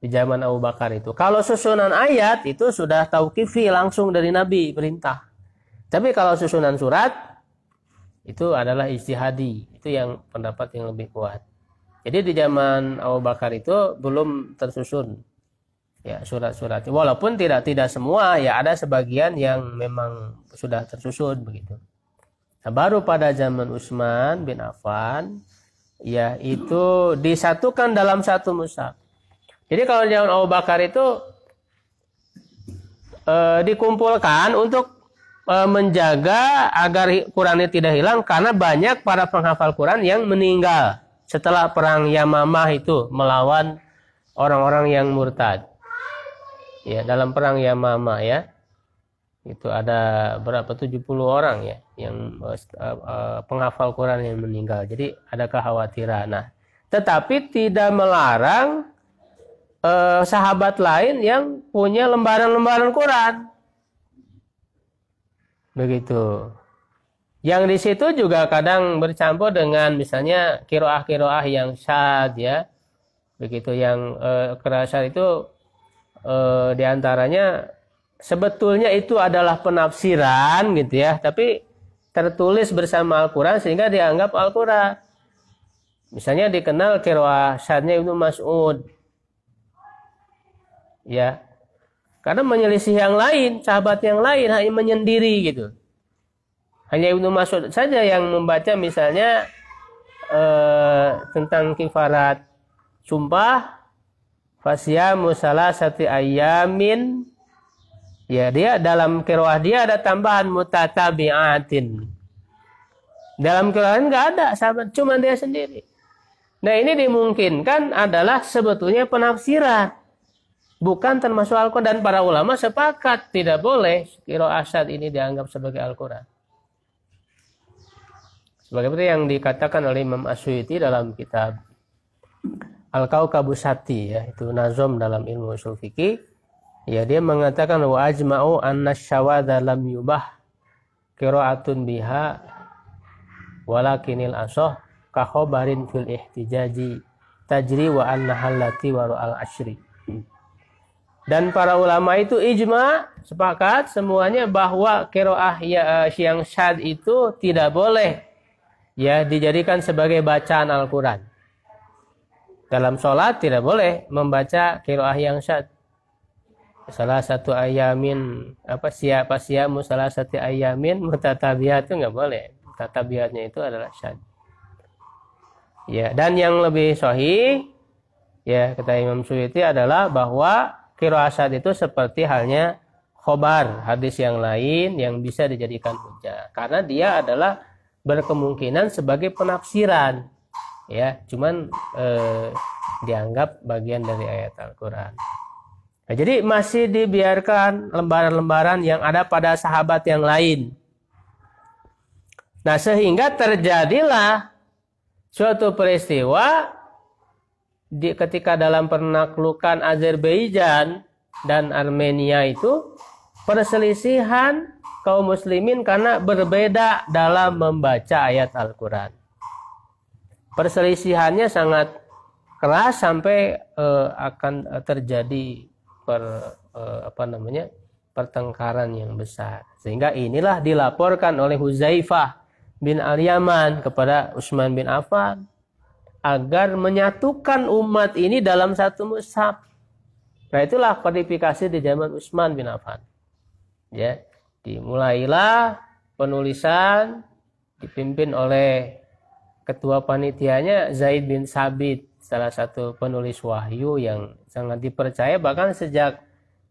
di zaman Abu Bakar itu kalau susunan ayat itu sudah tahu tauqifi langsung dari Nabi perintah tapi kalau susunan surat itu adalah istihadi itu yang pendapat yang lebih kuat jadi di zaman Abu Bakar itu belum tersusun ya surat suratnya walaupun tidak tidak semua ya ada sebagian yang memang sudah tersusun begitu Nah, baru pada zaman Utsman bin Affan ya itu disatukan dalam satu musaf. Jadi kalau zaman Abu Bakar itu e, dikumpulkan untuk e, menjaga agar Qurannya tidak hilang karena banyak para penghafal Quran yang meninggal setelah perang Yamamah itu melawan orang-orang yang murtad. Ya, dalam perang Yamamah ya itu ada berapa 70 orang ya yang uh, penghafal Quran yang meninggal. Jadi ada kekhawatiran. Nah, tetapi tidak melarang uh, sahabat lain yang punya lembaran-lembaran Quran. Begitu. Yang di situ juga kadang bercampur dengan misalnya kiroah-kiroah yang syad ya. Begitu yang uh, kerasa itu uh, diantaranya sebetulnya itu adalah penafsiran gitu ya, tapi tertulis bersama Al-Quran sehingga dianggap Al-Quran. Misalnya dikenal kirwasannya Ibnu Mas'ud. Ya. Karena menyelisih yang lain, sahabat yang lain hanya menyendiri gitu. Hanya Ibnu Mas'ud saja yang membaca misalnya eh, tentang kifarat sumpah fasya musala sati ayamin Ya, dia dalam kiroah dia ada tambahan mutatabi'atin. Dalam kiroah nggak ada sahabat, cuma dia sendiri. Nah ini dimungkinkan adalah sebetulnya penafsiran. Bukan termasuk Al-Quran. Dan para ulama sepakat tidak boleh kiroah saat ini dianggap sebagai Al-Quran. Sebagaimana yang dikatakan oleh Imam Asyuti dalam kitab al Kaukabusati ya, itu nazom dalam ilmu usul fikih Ya dia mengatakan wa ajma'u anna syawadha lam yubah qira'atun biha walakinil asoh kakhobarin fil ihtijaji tajri wa anna halati waru al ashri dan para ulama itu ijma sepakat semuanya bahwa kiroah yang eh, syad itu tidak boleh ya dijadikan sebagai bacaan Al-Quran. Dalam sholat tidak boleh membaca kiroah yang syad salah satu ayamin apa siapa siamu salah satu ayamin <laughs> mutatabiat itu nggak boleh mutatabiatnya itu adalah syad ya dan yang lebih sohi ya kata Imam Suyuti adalah bahwa kiroasat itu seperti halnya khobar hadis yang lain yang bisa dijadikan hujah karena dia adalah berkemungkinan sebagai penafsiran ya cuman eh, dianggap bagian dari ayat Al-Quran Nah, jadi masih dibiarkan lembaran-lembaran yang ada pada sahabat yang lain. Nah, sehingga terjadilah suatu peristiwa di, ketika dalam penaklukan Azerbaijan dan Armenia itu perselisihan kaum muslimin karena berbeda dalam membaca ayat Al-Qur'an. Perselisihannya sangat keras sampai uh, akan eh, terjadi per uh, apa namanya pertengkaran yang besar sehingga inilah dilaporkan oleh Huzaifah bin Al Yaman kepada Utsman bin Affan agar menyatukan umat ini dalam satu musab. Nah itulah kodifikasi di zaman Utsman bin Affan. Ya, dimulailah penulisan dipimpin oleh ketua panitianya Zaid bin Sabit salah satu penulis wahyu yang sangat dipercaya bahkan sejak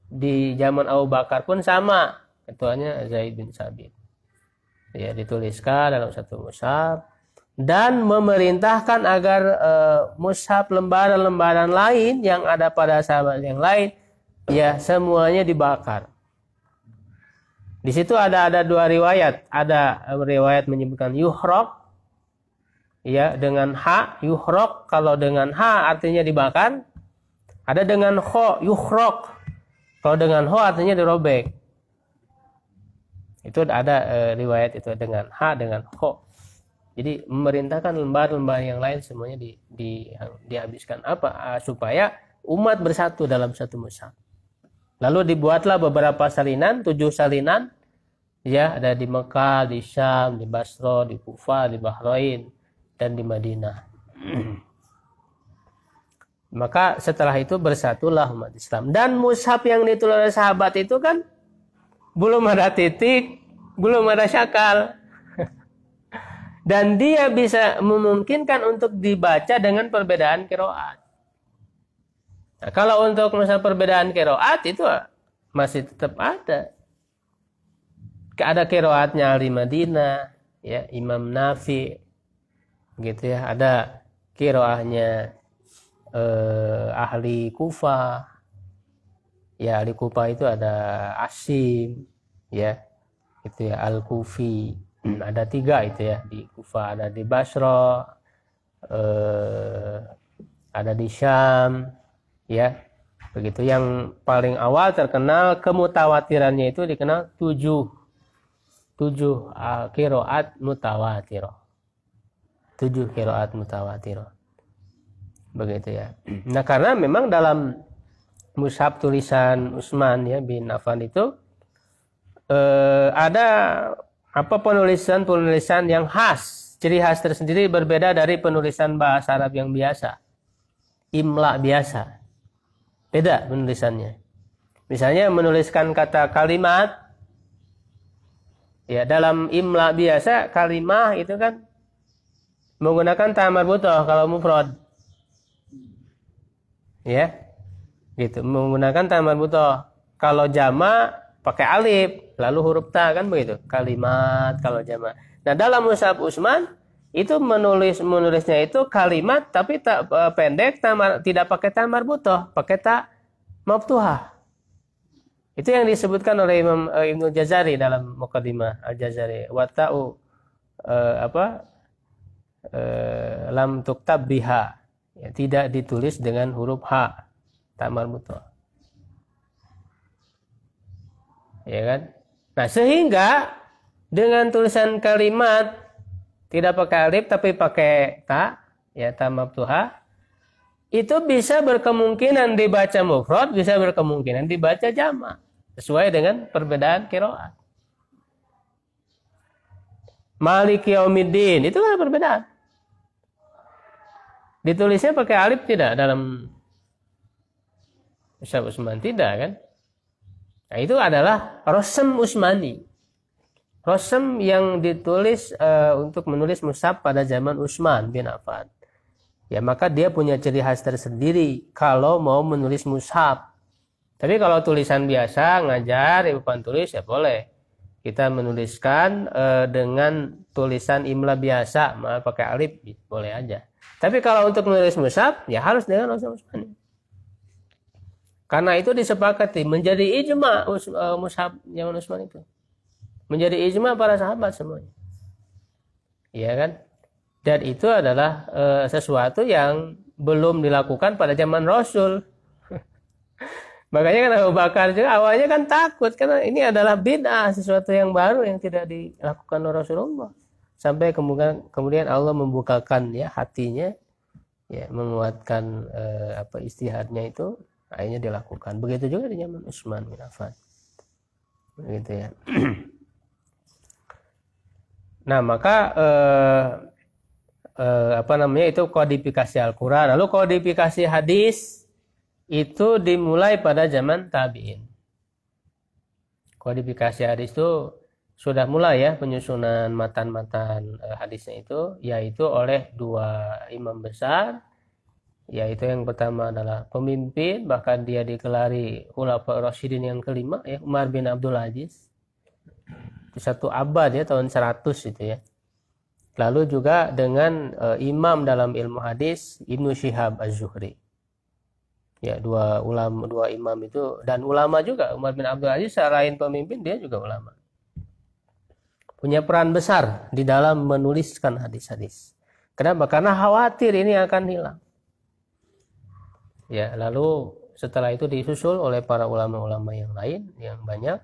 di zaman Abu Bakar pun sama ketuanya Zaid bin Sabit ya dituliskan dalam satu musab dan memerintahkan agar e, mushaf lembaran-lembaran lain yang ada pada sahabat yang lain ya semuanya dibakar. Di situ ada ada dua riwayat, ada riwayat menyebutkan yuhrok ya dengan ha yuhrok kalau dengan ha artinya dibakar ada dengan ho yuhrok kalau dengan ho artinya dirobek itu ada e, riwayat itu dengan ha dengan ho. jadi memerintahkan lembar-lembar yang lain semuanya di, di dihabiskan apa ah, supaya umat bersatu dalam satu musaf. lalu dibuatlah beberapa salinan tujuh salinan ya ada di Mekah, di Syam, di Basra, di Kufa, di Bahrain, dan di Madinah. Hmm. <clears throat> Maka setelah itu bersatulah umat Islam. Dan mushaf yang ditulis oleh sahabat itu kan belum ada titik, belum ada syakal. <laughs> Dan dia bisa memungkinkan untuk dibaca dengan perbedaan kiroat. Nah, kalau untuk masalah perbedaan kiroat itu masih tetap ada. Ada kiroatnya di Madinah, ya Imam Nafi, gitu ya ada kiroahnya eh, ahli kufa ya ahli kufa itu ada asim ya itu ya al kufi hmm, ada tiga itu ya di kufa ada di basro eh, ada di syam ya begitu yang paling awal terkenal kemutawatirannya itu dikenal tujuh tujuh eh, kiroat mutawatiro tujuh kiroat mutawatir begitu ya nah karena memang dalam mushaf tulisan Usman ya bin Affan itu eh, ada apa penulisan penulisan yang khas ciri khas tersendiri berbeda dari penulisan bahasa Arab yang biasa imla biasa beda penulisannya misalnya menuliskan kata kalimat ya dalam imla biasa kalimat itu kan menggunakan tamar butoh kalau mufrad. Ya. Gitu, menggunakan tamar butoh Kalau jama pakai alif, lalu huruf ta kan begitu. Kalimat kalau jama. Nah, dalam musab Usman itu menulis menulisnya itu kalimat tapi tak e, pendek tamar, tidak pakai tamar butoh pakai ta mabtuha Itu yang disebutkan oleh Imam e, Ibnu Jazari dalam Muqaddimah Al-Jazari. Wata'u uh, e, apa? Eh, lam tuktab biha ya, tidak ditulis dengan huruf h tamar mutlak ya kan nah sehingga dengan tulisan kalimat tidak pakai alif tapi pakai ta ya ta tuha itu bisa berkemungkinan dibaca mufrad bisa berkemungkinan dibaca jamak sesuai dengan perbedaan kiroat Malik Yaumiddin itu kan perbedaan Ditulisnya pakai alif tidak dalam Ustaz Usman? Tidak kan? Nah itu adalah Rosem Usmani. Rosem yang ditulis uh, untuk menulis Musab pada zaman Usman bin Affan. Ya maka dia punya ciri khas tersendiri kalau mau menulis Musab. Tapi kalau tulisan biasa, ngajar, ibu pan tulis ya boleh. Kita menuliskan uh, dengan tulisan imla biasa, malah pakai alif, boleh aja. Tapi kalau untuk menulis musab, ya harus dengan usul Utsmani. Karena itu disepakati menjadi ijma musab e, yang zaman Utsman itu. Menjadi ijma para sahabat semuanya. Iya kan? Dan itu adalah e, sesuatu yang belum dilakukan pada zaman Rasul. <laughs> Makanya kan Abu Bakar juga awalnya kan takut karena ini adalah bid'ah sesuatu yang baru yang tidak dilakukan oleh Rasulullah sampai kemudian kemudian Allah membukakan ya hatinya ya menguatkan eh, apa istihadnya itu akhirnya dilakukan begitu juga di zaman Utsman bin Affan begitu ya <clears throat> nah maka eh, eh, apa namanya itu kodifikasi Al-Quran lalu kodifikasi hadis itu dimulai pada zaman tabiin kodifikasi hadis itu sudah mulai ya penyusunan matan-matan eh, hadisnya itu yaitu oleh dua imam besar yaitu yang pertama adalah pemimpin bahkan dia dikelari ulama Rasidin yang kelima ya Umar bin Abdul Aziz itu satu abad ya tahun 100 itu ya lalu juga dengan e, imam dalam ilmu hadis Ibnu Syihab Az-Zuhri ya dua ulama dua imam itu dan ulama juga Umar bin Abdul Aziz selain pemimpin dia juga ulama punya peran besar di dalam menuliskan hadis-hadis. Kenapa? Karena khawatir ini akan hilang. Ya, lalu setelah itu disusul oleh para ulama-ulama yang lain yang banyak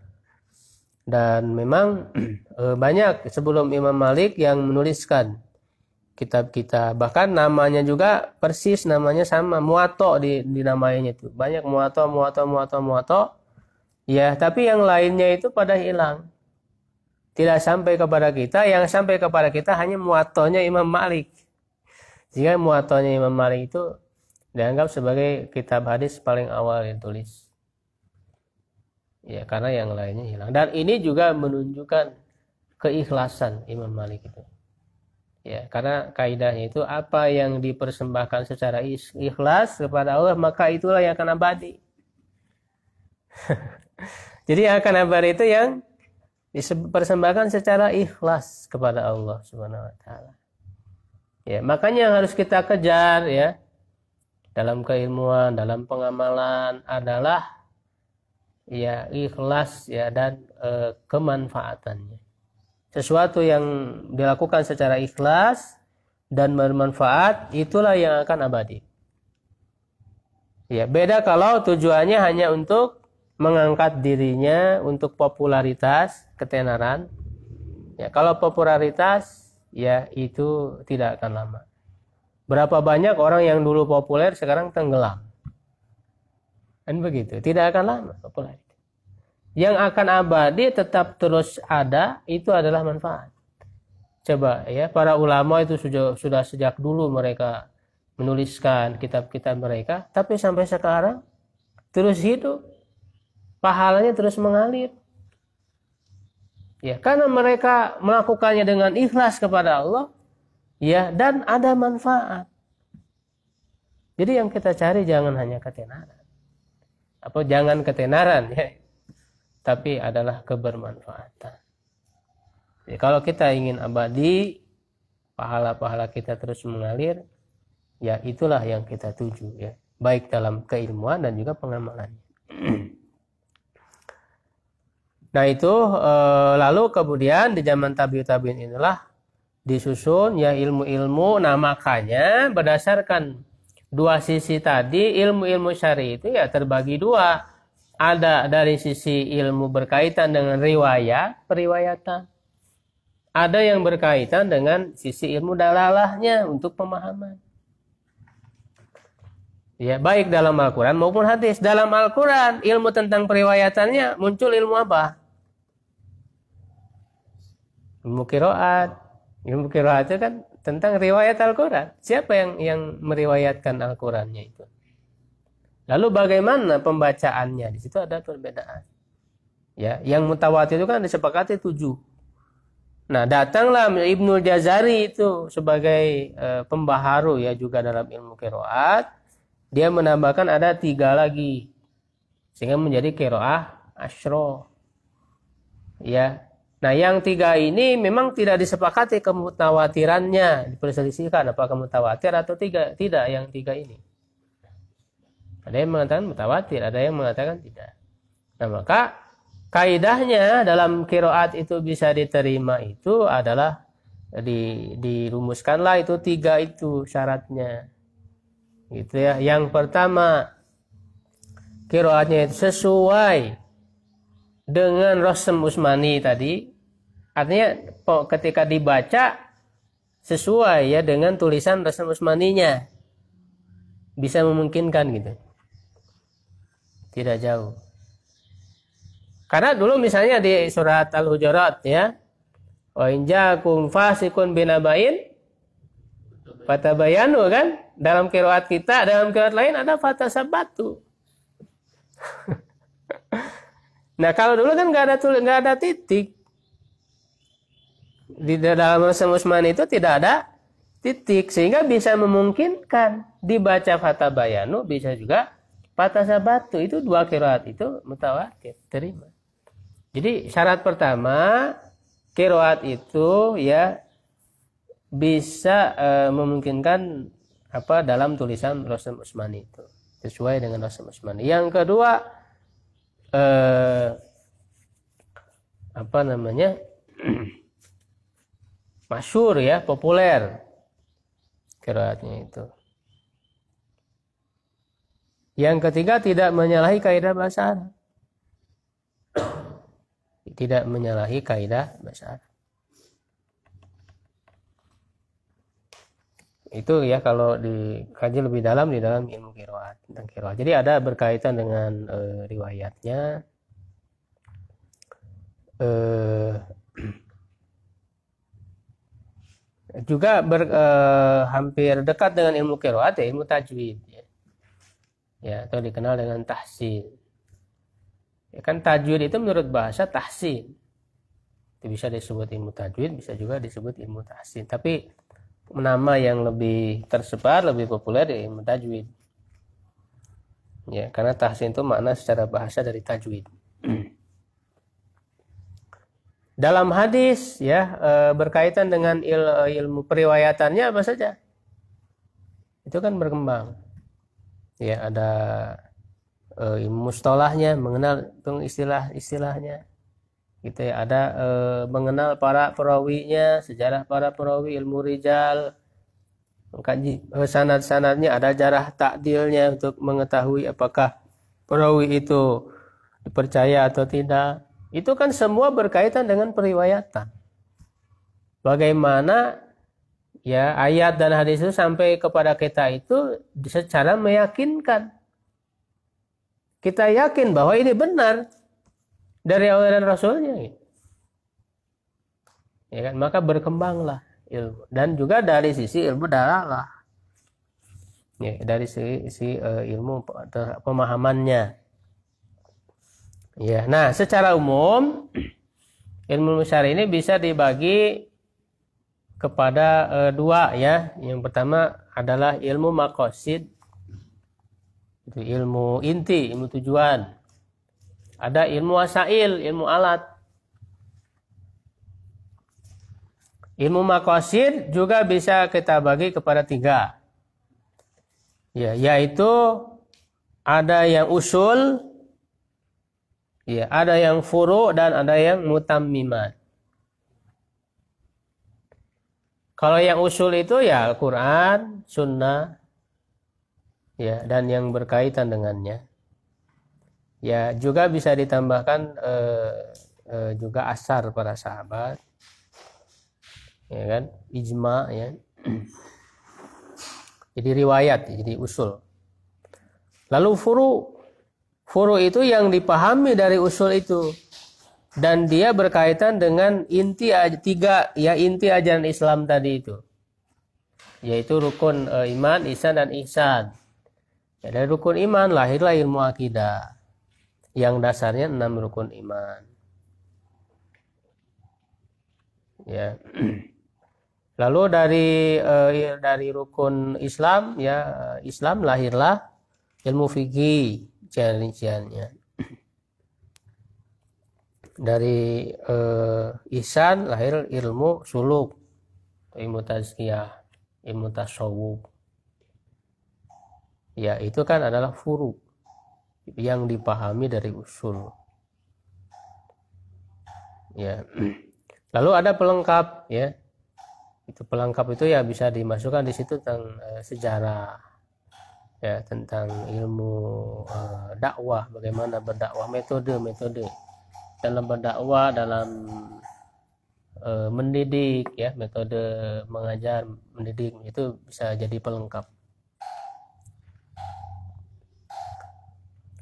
dan memang <clears throat> eh, banyak sebelum Imam Malik yang menuliskan kitab kita. bahkan namanya juga persis namanya sama muato di, di namanya itu banyak muato muato muato muato ya tapi yang lainnya itu pada hilang tidak sampai kepada kita yang sampai kepada kita hanya muatonya Imam Malik jika muatonya Imam Malik itu dianggap sebagai kitab hadis paling awal yang tulis ya karena yang lainnya hilang dan ini juga menunjukkan keikhlasan Imam Malik itu ya karena kaidahnya itu apa yang dipersembahkan secara ikhlas kepada Allah maka itulah yang akan abadi <laughs> jadi yang akan abadi itu yang dipersembahkan secara ikhlas kepada Allah Subhanahu wa taala. Ya, makanya yang harus kita kejar ya dalam keilmuan, dalam pengamalan adalah ya ikhlas ya dan e, kemanfaatannya. Sesuatu yang dilakukan secara ikhlas dan bermanfaat itulah yang akan abadi. Ya, beda kalau tujuannya hanya untuk mengangkat dirinya untuk popularitas ketenaran. Ya, kalau popularitas ya itu tidak akan lama. Berapa banyak orang yang dulu populer sekarang tenggelam. dan begitu, tidak akan lama popularitas. Yang akan abadi tetap terus ada itu adalah manfaat. Coba ya, para ulama itu sudah sudah sejak dulu mereka menuliskan kitab-kitab mereka, tapi sampai sekarang terus hidup pahalanya terus mengalir. Ya, karena mereka melakukannya dengan ikhlas kepada Allah, ya, dan ada manfaat. Jadi yang kita cari jangan hanya ketenaran. Apa jangan ketenaran ya, tapi adalah kebermanfaatan. Ya, kalau kita ingin abadi, pahala-pahala kita terus mengalir, ya itulah yang kita tuju ya, baik dalam keilmuan dan juga pengamalannya. <clears throat> Nah itu e, lalu kemudian di zaman tabiut tabiin inilah disusun ya ilmu-ilmu. Nah makanya berdasarkan dua sisi tadi ilmu-ilmu syari itu ya terbagi dua. Ada dari sisi ilmu berkaitan dengan riwayat, periwayatan. Ada yang berkaitan dengan sisi ilmu dalalahnya untuk pemahaman. Ya, baik dalam Al-Quran maupun hadis. Dalam Al-Quran, ilmu tentang periwayatannya muncul ilmu apa? mukiroat kiroat ilmu itu kan tentang riwayat Al-Quran siapa yang yang meriwayatkan Al-Qurannya itu lalu bagaimana pembacaannya di situ ada perbedaan ya yang mutawatir itu kan disepakati tujuh Nah, datanglah Ibnu Jazari itu sebagai e, pembaharu ya juga dalam ilmu kiroat. Dia menambahkan ada tiga lagi. Sehingga menjadi kiroah ashro Ya, Nah, yang tiga ini memang tidak disepakati kemutawatirannya, diperselisihkan apakah mutawatir atau tiga, tidak yang tiga ini. Ada yang mengatakan mutawatir, ada yang mengatakan tidak. Nah, maka kaidahnya dalam kiroat itu bisa diterima itu adalah di, dirumuskanlah itu tiga itu syaratnya. Gitu ya. Yang pertama, kiroatnya itu sesuai dengan Rosem Usmani tadi Artinya ketika dibaca sesuai ya dengan tulisan Rasul Usmaninya. Bisa memungkinkan gitu. Tidak jauh. Karena dulu misalnya di surat Al-Hujurat ya. Wa in ja'akum fasikun binabain fatabayanu kan? Dalam kiraat kita, dalam kiraat lain ada fata sabatu <laughs> nah kalau dulu kan nggak ada tulis nggak ada titik di dalam Muslim Usman itu tidak ada titik sehingga bisa memungkinkan dibaca fata Bayanu bisa juga Fatah Sabatu itu dua kiroat itu mutawatir terima. Jadi syarat pertama kiroat itu ya bisa e, memungkinkan apa dalam tulisan Rasul Usman itu sesuai dengan Rasul Usman Yang kedua e, apa namanya? <clears throat> masyur ya, populer kiraatnya itu. Yang ketiga tidak menyalahi kaidah bahasa Arab. Tidak menyalahi kaidah bahasa Arab. Itu ya kalau dikaji lebih dalam di dalam ilmu kiroat tentang kiroat. Jadi ada berkaitan dengan e, riwayatnya, e, juga ber, eh, hampir dekat dengan ilmu kiroat ya ilmu tajwid ya. ya atau dikenal dengan tahsin ya kan tajwid itu menurut bahasa tahsin itu bisa disebut ilmu tajwid bisa juga disebut ilmu tahsin tapi nama yang lebih tersebar lebih populer ya ilmu tajwid ya karena tahsin itu makna secara bahasa dari tajwid hmm. Dalam hadis ya eh, berkaitan dengan il, eh, ilmu periwayatannya apa saja? Itu kan berkembang. Ya ada eh, ilmu mustalahnya, mengenal istilah-istilahnya. Gitu ya, ada mengenal para perawinya, sejarah para perawi, ilmu rijal, mengkaji sanad-sanadnya, ada jarah takdilnya untuk mengetahui apakah perawi itu dipercaya atau tidak itu kan semua berkaitan dengan periwayatan. Bagaimana ya ayat dan hadis itu sampai kepada kita itu secara meyakinkan. Kita yakin bahwa ini benar dari Allah dan Rasulnya. Ya kan? Maka berkembanglah ilmu dan juga dari sisi ilmu dalalah. Ya, dari sisi, eh, ilmu pemahamannya Ya, Nah, secara umum ilmu musyari ini bisa dibagi kepada e, dua ya. Yang pertama adalah ilmu makosid, itu ilmu inti, ilmu tujuan. Ada ilmu wasail, ilmu alat. Ilmu makosid juga bisa kita bagi kepada tiga. Ya, yaitu ada yang usul, Iya, ada yang furu dan ada yang mutammimat. Kalau yang usul itu ya Al-Quran, Sunnah, ya dan yang berkaitan dengannya. Ya juga bisa ditambahkan eh, eh, juga asar para sahabat, ya kan, ijma ya. Jadi riwayat, jadi usul. Lalu furu Furu itu yang dipahami dari usul itu dan dia berkaitan dengan inti tiga ya inti ajaran Islam tadi itu yaitu rukun e, iman, ihsan dan ihsan. Ya, dari rukun iman lahirlah ilmu akidah yang dasarnya enam rukun iman. Ya. <clears throat> Lalu dari e, dari rukun Islam ya e, Islam lahirlah ilmu fikih rincian-rinciannya dari eh, isan lahir ilmu suluk ilmu tazkiyah ilmu tasawuf ya itu kan adalah furu yang dipahami dari usul ya lalu ada pelengkap ya itu pelengkap itu ya bisa dimasukkan di situ tentang eh, sejarah ya tentang ilmu uh, dakwah bagaimana berdakwah metode metode dalam berdakwah dalam uh, mendidik ya metode mengajar mendidik itu bisa jadi pelengkap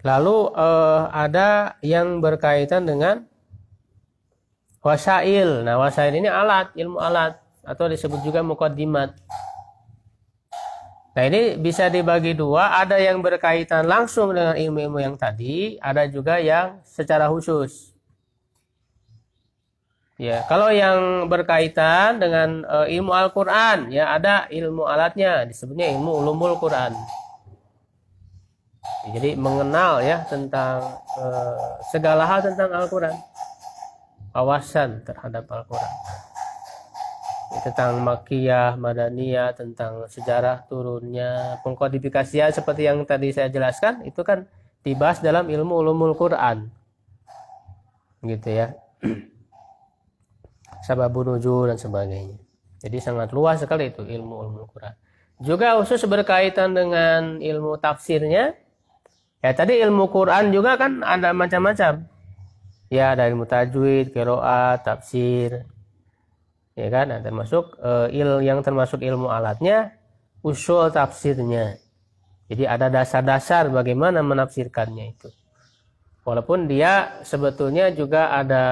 lalu uh, ada yang berkaitan dengan wasail nah wasail ini alat ilmu alat atau disebut juga mukadimat Nah ini bisa dibagi dua, ada yang berkaitan langsung dengan ilmu-ilmu yang tadi, ada juga yang secara khusus. Ya, kalau yang berkaitan dengan uh, ilmu Al-Qur'an, ya ada ilmu alatnya, disebutnya ilmu ulumul Qur'an. jadi mengenal ya tentang uh, segala hal tentang Al-Qur'an. Awasan terhadap Al-Qur'an tentang makiyah, madaniyah, tentang sejarah turunnya, pengkodifikasian seperti yang tadi saya jelaskan itu kan dibahas dalam ilmu ulumul Quran. Gitu ya. <clears throat> sabab nuzul dan sebagainya. Jadi sangat luas sekali itu ilmu ulumul Quran. Juga khusus berkaitan dengan ilmu tafsirnya. Ya tadi ilmu Quran juga kan ada macam-macam. Ya dari mutajwid kiroat, tafsir, ya kan nah, termasuk e, il yang termasuk ilmu alatnya usul tafsirnya jadi ada dasar-dasar bagaimana menafsirkannya itu walaupun dia sebetulnya juga ada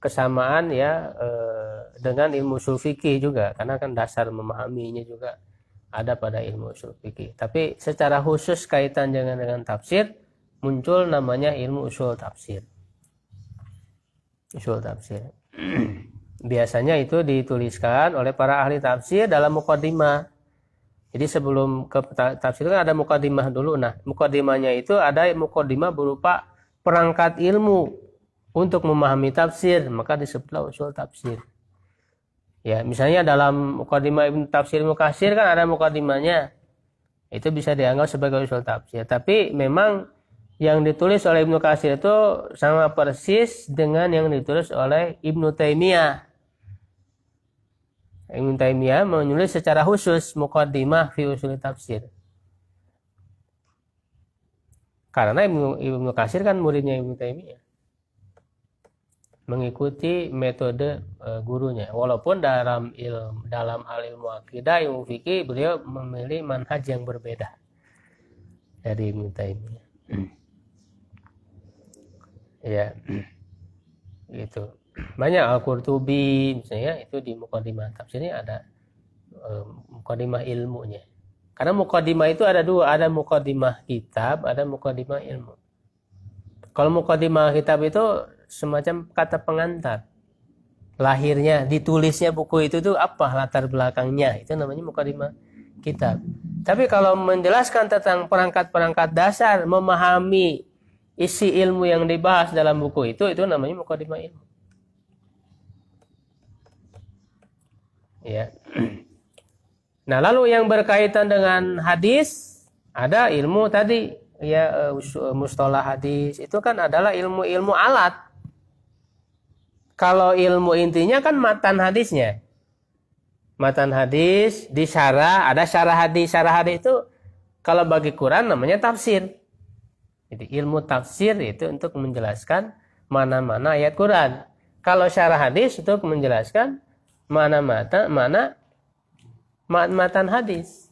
kesamaan ya e, dengan ilmu sufiki juga karena kan dasar memahaminya juga ada pada ilmu usul fikih tapi secara khusus kaitan dengan dengan tafsir muncul namanya ilmu usul tafsir usul tafsir <clears throat> Biasanya itu dituliskan oleh para ahli tafsir dalam mukadimah. Jadi sebelum ke tafsir kan ada mukadimah dulu. Nah, mukadimahnya itu ada mukadimah berupa perangkat ilmu untuk memahami tafsir, maka disebutlah usul tafsir. Ya, misalnya dalam mukadimah Ibnu Tafsir Mukasir kan ada mukadimahnya. Itu bisa dianggap sebagai usul tafsir. Tapi memang yang ditulis oleh Ibnu Kasir itu sama persis dengan yang ditulis oleh Ibnu Taimiyah. Ibnu Taimiyah menulis secara khusus Mukaddimah fi Usul Tafsir. Karena Ibnu, Ibnu Kasir kan muridnya Ibnu Taimiyah. Mengikuti metode e, gurunya. Walaupun dalam ilmu dalam hal ilmu akidah, ilmu fikih beliau memilih manhaj yang berbeda dari Ibnu Taimiyah. Hmm ya gitu banyak Al-Qurtubi misalnya itu di mukadimah tafsirnya ada um, mukadimah ilmunya karena mukadimah itu ada dua ada mukadimah kitab ada mukadimah ilmu kalau mukadimah kitab itu semacam kata pengantar lahirnya ditulisnya buku itu tuh apa latar belakangnya itu namanya mukadimah kitab tapi kalau menjelaskan tentang perangkat-perangkat dasar memahami isi ilmu yang dibahas dalam buku itu itu namanya mukadimah ilmu. Ya. <clears throat> Nah, lalu yang berkaitan dengan hadis ada ilmu tadi ya eh, eh, mustalah hadis itu kan adalah ilmu-ilmu alat. Kalau ilmu intinya kan matan hadisnya. Matan hadis, di syarah, ada syarah hadis. Syarah hadis itu kalau bagi Quran namanya tafsir. Jadi ilmu tafsir itu untuk menjelaskan mana-mana ayat Quran. Kalau syarah hadis untuk menjelaskan mana mata mana matan hadis.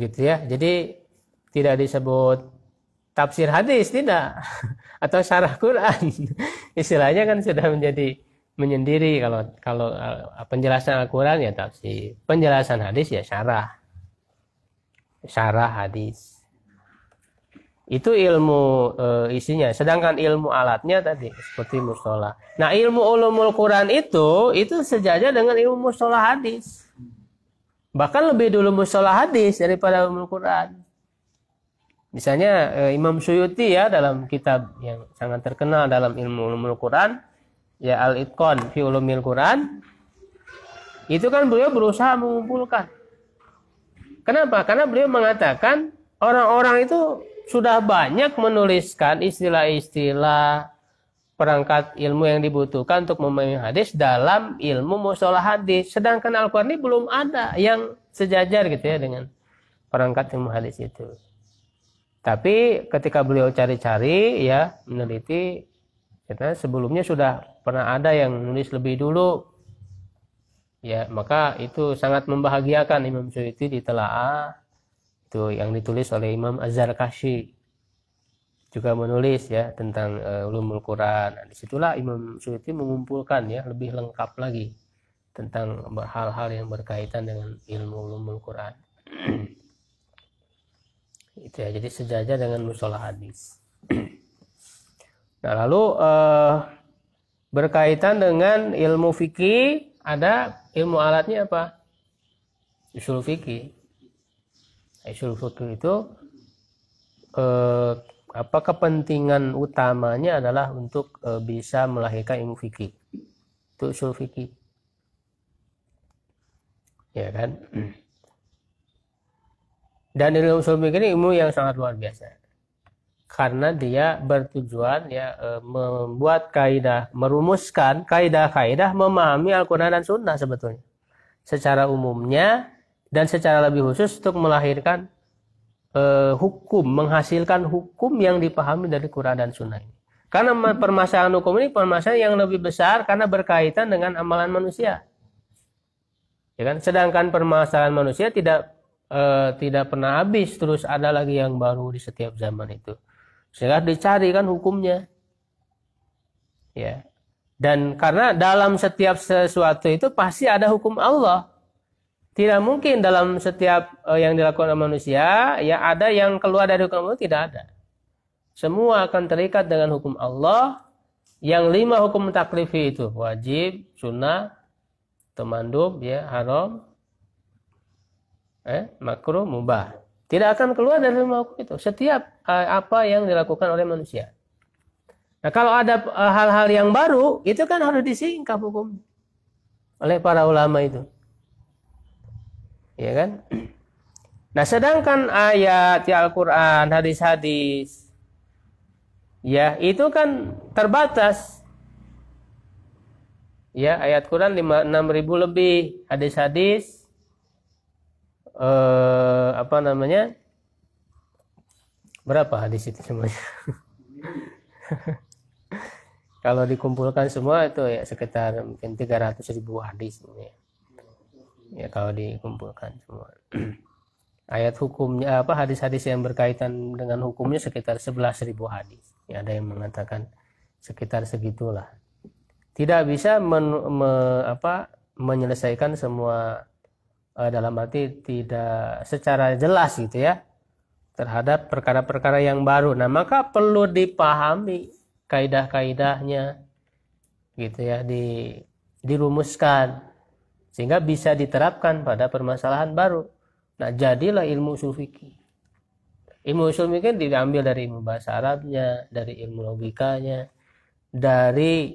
Gitu ya. Jadi tidak disebut tafsir hadis tidak <laughs> atau syarah Quran. <laughs> Istilahnya kan sudah menjadi menyendiri kalau kalau eh, penjelasan Al-Qur'an ya tafsir, penjelasan hadis ya syarah. Syarah hadis. Itu ilmu e, isinya. Sedangkan ilmu alatnya tadi seperti mustola. Nah, ilmu ulumul Quran itu itu sejajar dengan ilmu mustola hadis. Bahkan lebih dulu mustola hadis daripada ulumul Quran. Misalnya eh, Imam Suyuti ya dalam kitab yang sangat terkenal dalam ilmu ulumul Quran ya Al-Itqan fi ulumil Quran itu kan beliau berusaha mengumpulkan. Kenapa? Karena beliau mengatakan orang-orang itu sudah banyak menuliskan istilah-istilah perangkat ilmu yang dibutuhkan untuk memahami hadis dalam ilmu musola hadis. Sedangkan Al-Quran ini belum ada yang sejajar gitu ya dengan perangkat ilmu hadis itu. Tapi ketika beliau cari-cari ya meneliti, karena sebelumnya sudah pernah ada yang nulis lebih dulu. Ya, maka itu sangat membahagiakan Imam di ditelaah itu yang ditulis oleh Imam Azhar Kashi juga menulis ya tentang uh, ulumul Quran. Nah, disitulah Imam Suyuti mengumpulkan ya lebih lengkap lagi tentang hal-hal yang berkaitan dengan ilmu ulumul Quran. <clears throat> itu ya, jadi sejajar dengan musola hadis. <clears throat> nah, lalu uh, berkaitan dengan ilmu fikih ada ilmu alatnya apa? Usul fikih usul Fudul itu eh, apa kepentingan utamanya adalah untuk eh, bisa melahirkan ilmu fikih itu usul fikih ya kan <clears throat> dan ilmu usul fikih ini ilmu yang sangat luar biasa karena dia bertujuan ya eh, membuat kaidah, merumuskan kaidah-kaidah memahami Al-Qur'an dan Sunnah sebetulnya. Secara umumnya dan secara lebih khusus untuk melahirkan eh, hukum, menghasilkan hukum yang dipahami dari Quran dan Sunnah ini. Karena permasalahan hukum ini permasalahan yang lebih besar karena berkaitan dengan amalan manusia. Ya kan? Sedangkan permasalahan manusia tidak eh, tidak pernah habis, terus ada lagi yang baru di setiap zaman itu. Sehingga dicari kan hukumnya. Ya. Dan karena dalam setiap sesuatu itu pasti ada hukum Allah. Tidak mungkin dalam setiap eh, yang dilakukan oleh manusia, ya ada yang keluar dari hukum Allah, tidak ada. Semua akan terikat dengan hukum Allah, yang lima hukum taklifi itu, wajib, sunnah, temandub, ya, haram, eh, makruh, mubah. Tidak akan keluar dari lima hukum itu. Setiap uh, apa yang dilakukan oleh manusia. Nah kalau ada eh, hal-hal uh, yang baru, itu kan harus disingkap hukum oleh para ulama itu. Ya kan? Nah, sedangkan ayat ya Al-Qur'an, hadis-hadis ya, itu kan terbatas. Ya, ayat Quran enam ribu lebih, hadis-hadis eh apa namanya? Berapa hadis itu semuanya? <laughs> Kalau dikumpulkan semua itu ya sekitar mungkin 300 ribu hadis ya ya kalau dikumpulkan semua <clears throat> ayat hukumnya apa hadis-hadis yang berkaitan dengan hukumnya sekitar 11.000 hadis ya, ada yang mengatakan sekitar segitulah tidak bisa men, me, apa, menyelesaikan semua uh, dalam arti tidak secara jelas gitu ya terhadap perkara-perkara yang baru. Nah, maka perlu dipahami kaidah-kaidahnya gitu ya, di dirumuskan sehingga bisa diterapkan pada permasalahan baru. Nah, jadilah ilmu usul fikih. Ilmu usul fikih diambil dari ilmu bahasa Arabnya, dari ilmu logikanya, dari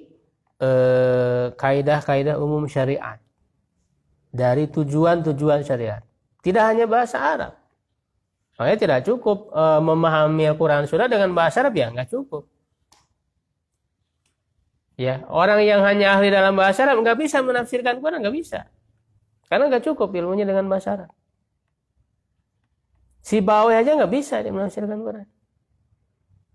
eh, kaidah-kaidah umum syariat, dari tujuan-tujuan syariat. Tidak hanya bahasa Arab. Makanya tidak cukup e, memahami Al-Quran Surah dengan bahasa Arab ya nggak cukup. Ya, orang yang hanya ahli dalam bahasa Arab nggak bisa menafsirkan Quran, nggak bisa. Karena nggak cukup ilmunya dengan bahasa Arab. Si Bawe aja nggak bisa dia menafsirkan Quran.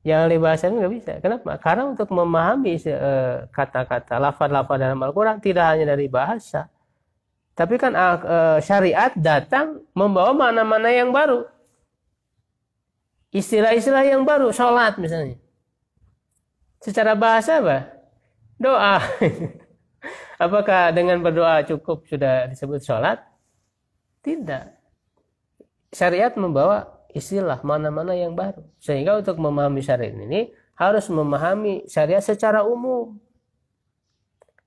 Yang ahli bahasa Arab nggak bisa. Kenapa? Karena untuk memahami eh, kata-kata, lafal-lafal dalam Al-Quran tidak hanya dari bahasa, tapi kan eh, syariat datang membawa mana-mana yang baru. Istilah-istilah yang baru, sholat misalnya. Secara bahasa apa? doa. <laughs> Apakah dengan berdoa cukup sudah disebut sholat? Tidak. Syariat membawa istilah mana-mana yang baru. Sehingga untuk memahami syariat ini harus memahami syariat secara umum.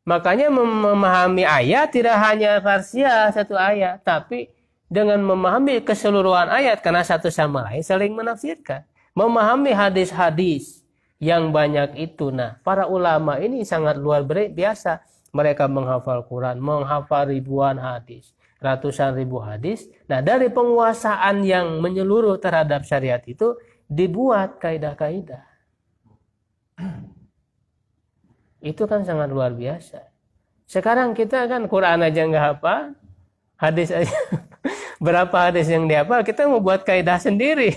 Makanya memahami ayat tidak hanya parsial satu ayat, tapi dengan memahami keseluruhan ayat karena satu sama lain saling menafsirkan. Memahami hadis-hadis yang banyak itu. Nah, para ulama ini sangat luar biasa. Mereka menghafal Quran, menghafal ribuan hadis, ratusan ribu hadis. Nah, dari penguasaan yang menyeluruh terhadap syariat itu dibuat kaidah-kaidah. Itu kan sangat luar biasa. Sekarang kita kan Quran aja nggak apa hadis aja <laughs> berapa hadis yang dihafal, kita mau buat kaidah sendiri.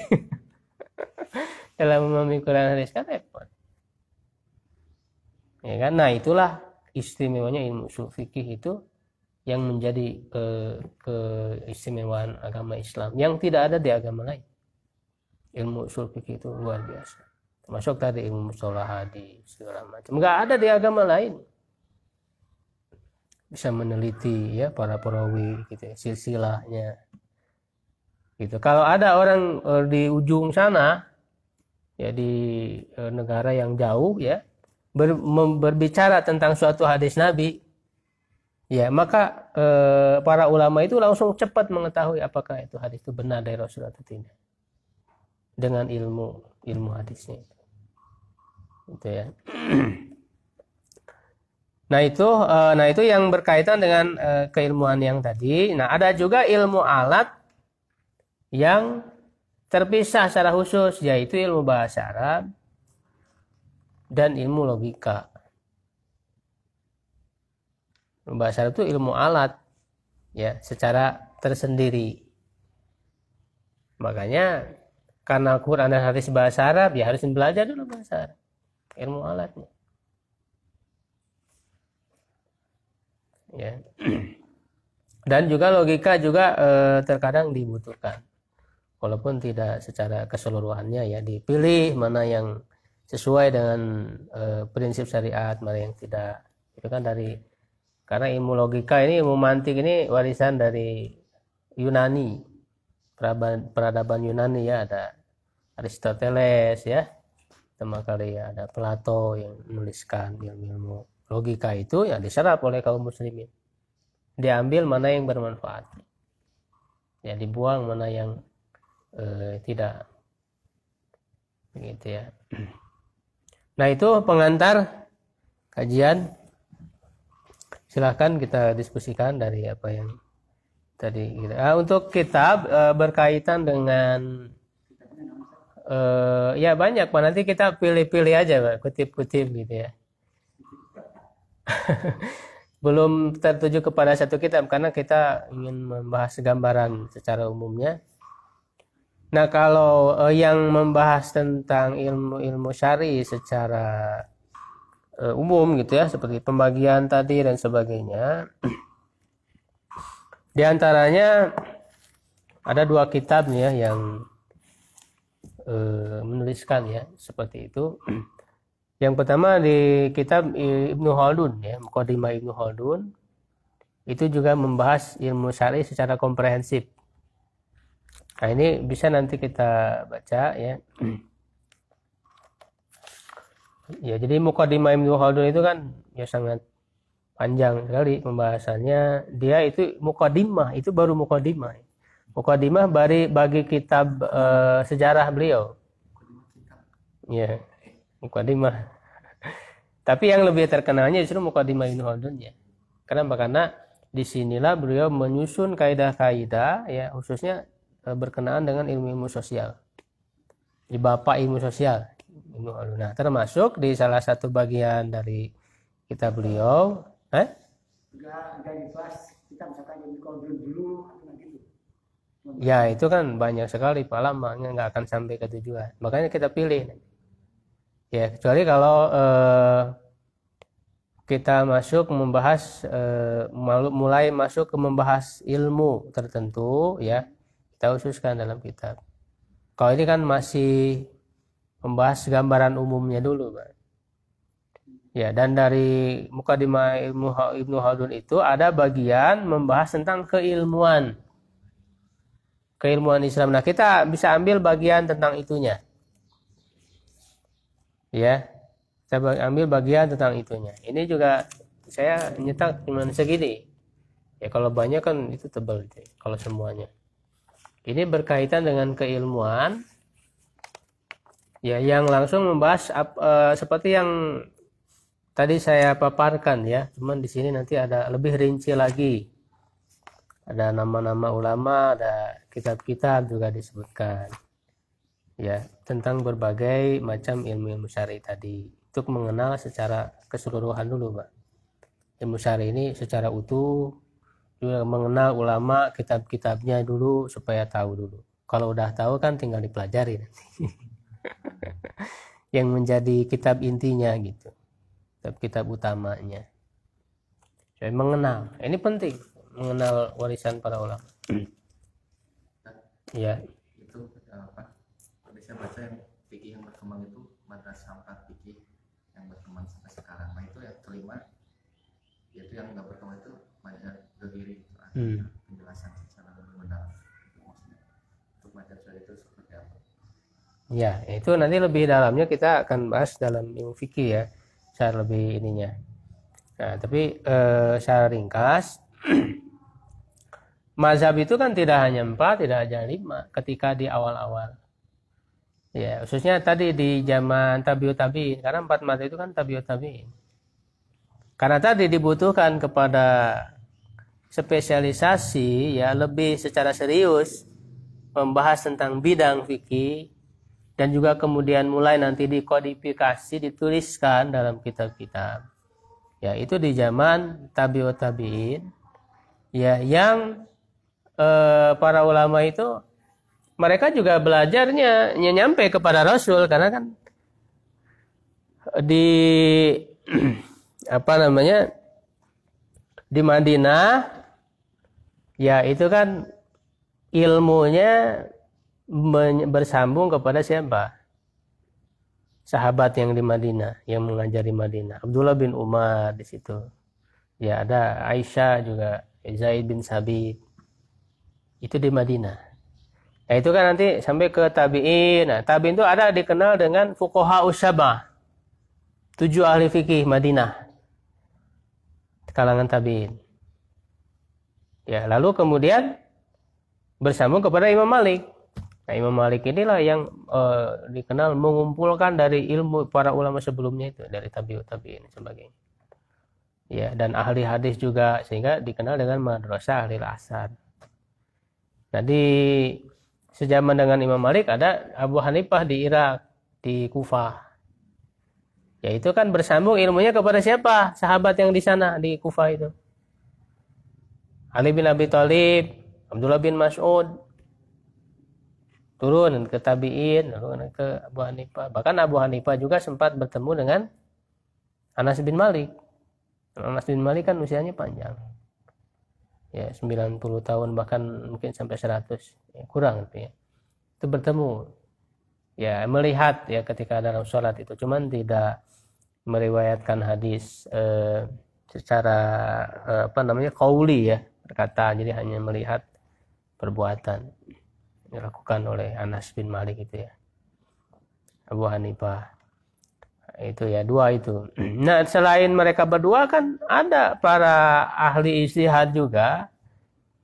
<laughs> dalam memikirkan kan repot ya kan nah itulah istimewanya ilmu usul fikih itu yang menjadi ke keistimewaan agama Islam yang tidak ada di agama lain ilmu usul fikih itu luar biasa termasuk tadi ilmu musola hadis segala macam nggak ada di agama lain bisa meneliti ya para perawi gitu ya, silsilahnya gitu kalau ada orang eh, di ujung sana ya di e, negara yang jauh ya ber, mem, berbicara tentang suatu hadis Nabi ya maka e, para ulama itu langsung cepat mengetahui apakah itu hadis itu benar dari Rasul atau tidak dengan ilmu ilmu hadisnya itu gitu ya <clears throat> nah itu e, nah itu yang berkaitan dengan e, keilmuan yang tadi nah ada juga ilmu alat yang terpisah secara khusus yaitu ilmu bahasa Arab dan ilmu logika. Ilmu bahasa Arab itu ilmu alat ya secara tersendiri. Makanya karena Quran dan hadis bahasa Arab ya harus belajar dulu bahasa Arab. Ilmu alatnya. Ya. <clears throat> Dan juga logika juga eh, terkadang dibutuhkan walaupun tidak secara keseluruhannya ya dipilih mana yang sesuai dengan e, prinsip syariat mana yang tidak itu kan dari karena ilmu logika ini ilmu mantik ini warisan dari Yunani peradaban, Yunani ya ada Aristoteles ya sama kali ya ada Plato yang menuliskan ilmu-ilmu logika itu ya diserap oleh kaum muslimin diambil mana yang bermanfaat ya dibuang mana yang eh, tidak begitu ya nah itu pengantar kajian silahkan kita diskusikan dari apa yang tadi nah, untuk kitab eh, berkaitan dengan eh, ya banyak pak nanti kita pilih-pilih aja pak kutip-kutip gitu ya <laughs> belum tertuju kepada satu kitab karena kita ingin membahas gambaran secara umumnya Nah, kalau uh, yang membahas tentang ilmu-ilmu syari secara uh, umum gitu ya, seperti pembagian tadi dan sebagainya. <clears throat> Di antaranya ada dua kitab nih ya yang uh, menuliskan ya seperti itu. <clears throat> Yang pertama di kitab Ibnu Khaldun ya, Muqaddimah Ibnu Khaldun itu juga membahas ilmu syari secara komprehensif Nah, ini bisa nanti kita baca ya. ya, jadi mukadimah Ibnu Khaldun itu kan ya sangat panjang sekali pembahasannya. Dia itu mukadimah, itu baru mukadimah. Mukadimah bagi bagi kitab uh, sejarah beliau. Ya, mukadimah. Tapi yang lebih terkenalnya justru mukadimah Ibnu Khaldun ya. Kenapa? Karena disinilah beliau menyusun kaidah-kaidah ya khususnya Eh, berkenaan dengan ilmu-ilmu sosial. Di Bapak ilmu sosial, ilmu Nah, termasuk di salah satu bagian dari kitab beliau, eh? Gitu. Ya itu kan banyak sekali Lama nggak akan sampai ke tujuan. Makanya kita pilih. Ya kecuali kalau eh, kita masuk membahas eh, mulai masuk ke membahas ilmu tertentu ya kita khususkan dalam kitab. Kalau ini kan masih membahas gambaran umumnya dulu, Pak. Ya, dan dari Mukadimah Ibnu Khaldun itu ada bagian membahas tentang keilmuan. Keilmuan Islam. Nah, kita bisa ambil bagian tentang itunya. Ya. Kita ambil bagian tentang itunya. Ini juga saya nyetak cuma segini. Ya kalau banyak kan itu tebal Kalau semuanya. Ini berkaitan dengan keilmuan. Ya, yang langsung membahas uh, seperti yang tadi saya paparkan ya. Cuman di sini nanti ada lebih rinci lagi. Ada nama-nama ulama, ada kitab-kitab juga disebutkan. Ya, tentang berbagai macam ilmu-ilmu syar'i tadi untuk mengenal secara keseluruhan dulu, Pak. Ilmu syar'i ini secara utuh juga mengenal ulama kitab-kitabnya dulu supaya tahu dulu kalau udah tahu kan tinggal dipelajari nanti <laughs> yang menjadi kitab intinya gitu kitab-kitab utamanya saya mengenal ini penting mengenal warisan para ulama iya. ya itu eh, apa bisa saya baca yang fikih yang berkembang itu madrasah sampah fikih yang berkembang sampai sekarang nah itu yang kelima yaitu yang nggak berkembang itu banyak Gitu, hmm. penjelasan secara mendalam untuk macam itu seperti apa ya itu nanti lebih dalamnya kita akan bahas dalam ilmu fikih ya secara lebih ininya nah tapi eh, secara ringkas <clears throat> mazhab itu kan tidak hanya empat tidak hanya lima ketika di awal-awal ya khususnya tadi di zaman tabiut tabiin karena empat mazhab itu kan tabiut tabiin karena tadi dibutuhkan kepada spesialisasi ya lebih secara serius membahas tentang bidang fikih dan juga kemudian mulai nanti dikodifikasi dituliskan dalam kitab-kitab ya itu di zaman tabiut tabiin ya yang eh, para ulama itu mereka juga belajarnya nyampe kepada Rasul karena kan di <clears throat> apa namanya di Madinah ya itu kan ilmunya bersambung kepada siapa? Sahabat yang di Madinah, yang mengajari Madinah. Abdullah bin Umar di situ. Ya ada Aisyah juga, Zaid bin Sabit. Itu di Madinah. Nah itu kan nanti sampai ke tabi'in. Nah tabi'in itu ada dikenal dengan Fukoha Ushabah. Tujuh ahli fikih Madinah. Kalangan tabi'in. Ya, lalu kemudian bersambung kepada Imam Malik. Nah, Imam Malik inilah yang uh, dikenal mengumpulkan dari ilmu para ulama sebelumnya itu dari tabiut tabiin sebagainya. Ya, dan ahli hadis juga sehingga dikenal dengan madrasah ahli asar. Nah, sejaman dengan Imam Malik ada Abu Hanifah di Irak, di Kufah. Ya, itu kan bersambung ilmunya kepada siapa? Sahabat yang di sana di Kufah itu. Ali bin Abi Thalib, Abdullah bin Mas'ud, turun ke tabiin, turun ke Abu Hanifah. Bahkan Abu Hanifah juga sempat bertemu dengan Anas bin Malik. Anas bin Malik kan usianya panjang. Ya, 90 tahun bahkan mungkin sampai 100. Ya, kurang itu ya. Itu bertemu. Ya, melihat ya ketika dalam sholat itu. Cuman tidak meriwayatkan hadis eh, secara eh, apa namanya kauli ya berkata jadi hanya melihat perbuatan dilakukan oleh Anas bin Malik itu ya Abu Hanifah itu ya dua itu <clears throat> nah selain mereka berdua kan ada para ahli istihad juga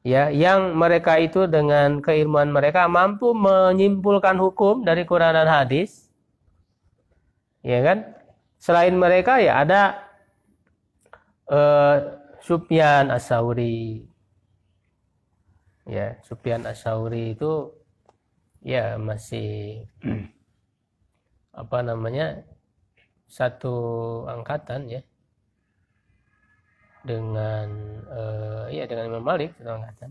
ya yang mereka itu dengan keilmuan mereka mampu menyimpulkan hukum dari Quran dan hadis ya kan selain mereka ya ada eh, Supyan As-Sauri ya Sufyan Asauri itu ya masih <clears throat> apa namanya satu angkatan ya dengan uh, ya dengan Imam Malik satu angkatan.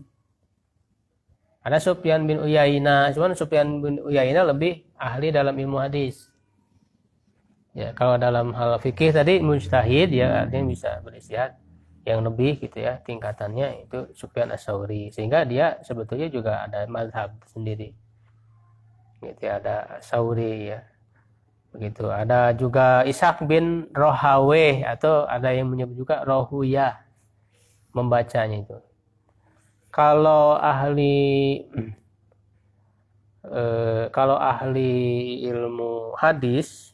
Ada Sufyan bin Uyainah, cuman Sufyan bin Uyainah lebih ahli dalam ilmu hadis. Ya, kalau dalam hal fikih tadi mustahid ya artinya bisa beristihad yang lebih gitu ya tingkatannya itu Sufyan Asauri sauri sehingga dia sebetulnya juga ada mazhab sendiri gitu ya ada Sauri ya begitu ada juga Ishak bin Rohawe atau ada yang menyebut juga Rohuya membacanya itu kalau ahli <clears throat> eh, kalau ahli ilmu hadis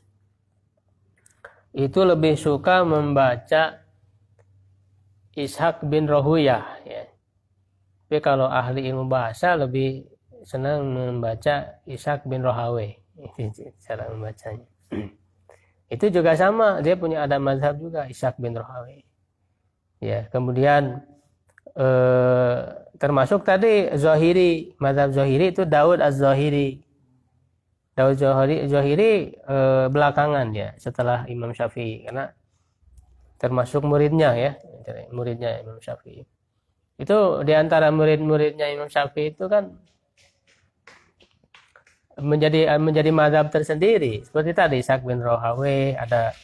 itu lebih suka membaca Ishak bin Rohuyah ya. Tapi kalau ahli ilmu bahasa lebih senang membaca Ishak bin Rohawe cara membacanya <clears throat> itu juga sama dia punya ada mazhab juga Ishak bin Rohawe ya kemudian eh, termasuk tadi Zohiri mazhab Zohiri itu Daud az Zohiri Daud Zohiri, Zohiri eh, belakangan ya setelah Imam Syafi'i karena termasuk muridnya ya muridnya Imam Syafi'i. Itu di antara murid-muridnya Imam Syafi'i itu kan menjadi menjadi madhab tersendiri. Seperti tadi Ishak bin Rohawi ada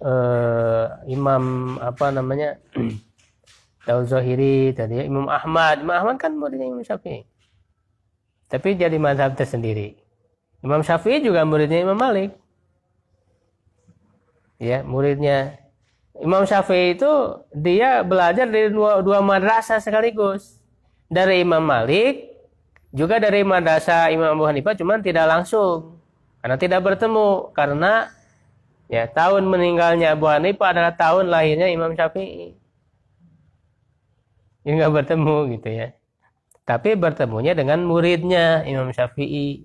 eh, Imam apa namanya <clears throat> Daud Zohiri tadi Imam Ahmad. Imam Ahmad kan muridnya Imam Syafi'i. Tapi jadi madhab tersendiri. Imam Syafi'i juga muridnya Imam Malik. Ya, muridnya Imam Syafi'i itu dia belajar dari dua, dua madrasah sekaligus. Dari Imam Malik, juga dari madrasah Imam Abu Hanifah, cuman tidak langsung. Karena tidak bertemu, karena ya tahun meninggalnya Abu Hanifah adalah tahun lahirnya Imam Syafi'i. Ini nggak bertemu gitu ya. Tapi bertemunya dengan muridnya Imam Syafi'i,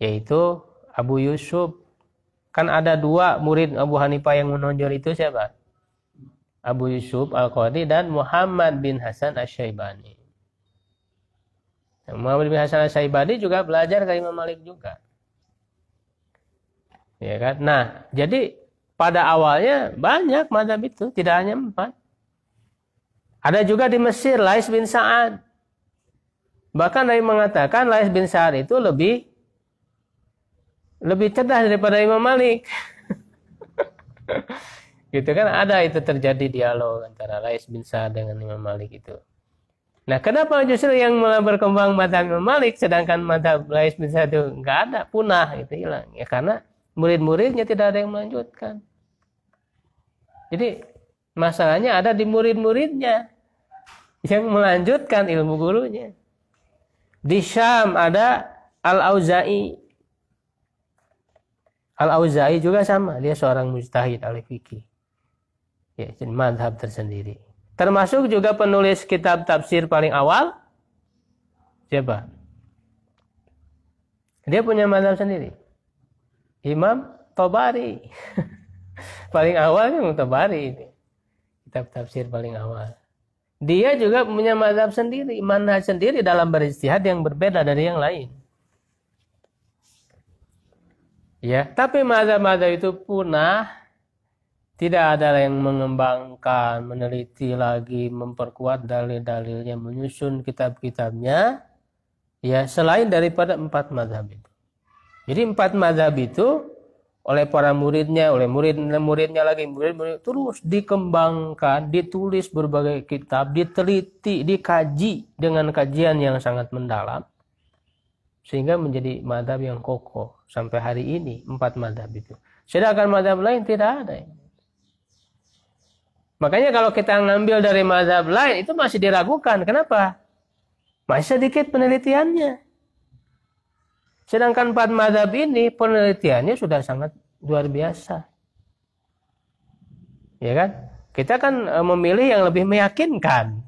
yaitu Abu Yusuf Kan ada dua murid Abu Hanifah yang menonjol itu siapa? Abu Yusuf Al-Qadi dan Muhammad bin Hasan Asyaibani. syaibani Muhammad bin Hasan Asyaibani juga belajar dari Imam Malik juga. Ya kan? Nah, jadi pada awalnya banyak madhab itu, tidak hanya empat. Ada juga di Mesir Lais bin Sa'ad. Bahkan dari mengatakan Lais bin Sa'ad itu lebih lebih cerdas daripada Imam Malik. <laughs> gitu kan ada itu terjadi dialog antara Rais bin Sa'ad dengan Imam Malik itu. Nah, kenapa justru yang mulai berkembang mata Imam Malik sedangkan mata Rais bin Sa'ad itu enggak ada, punah itu hilang. Ya karena murid-muridnya tidak ada yang melanjutkan. Jadi masalahnya ada di murid-muridnya yang melanjutkan ilmu gurunya. Di Syam ada Al-Auza'i Al-Auza'i juga sama, dia seorang mujtahid al fikih. Ya, jadi madhab tersendiri. Termasuk juga penulis kitab tafsir paling awal siapa? Dia punya madhab sendiri. Imam Tobari. <laughs> paling awal Imam Tobari ini. Kitab tafsir paling awal. Dia juga punya madhab sendiri, manhaj sendiri dalam beristihad yang berbeda dari yang lain. Ya, tapi mazhab-mazhab itu punah. Tidak ada yang mengembangkan, meneliti lagi, memperkuat dalil-dalilnya, menyusun kitab-kitabnya. Ya, selain daripada empat mazhab itu. Jadi empat mazhab itu oleh para muridnya, oleh murid-muridnya lagi, murid-murid terus dikembangkan, ditulis berbagai kitab, diteliti, dikaji dengan kajian yang sangat mendalam sehingga menjadi madhab yang kokoh sampai hari ini empat madhab itu sedangkan madhab lain tidak ada makanya kalau kita ngambil dari madhab lain itu masih diragukan kenapa masih sedikit penelitiannya sedangkan empat madhab ini penelitiannya sudah sangat luar biasa ya kan kita kan e, memilih yang lebih meyakinkan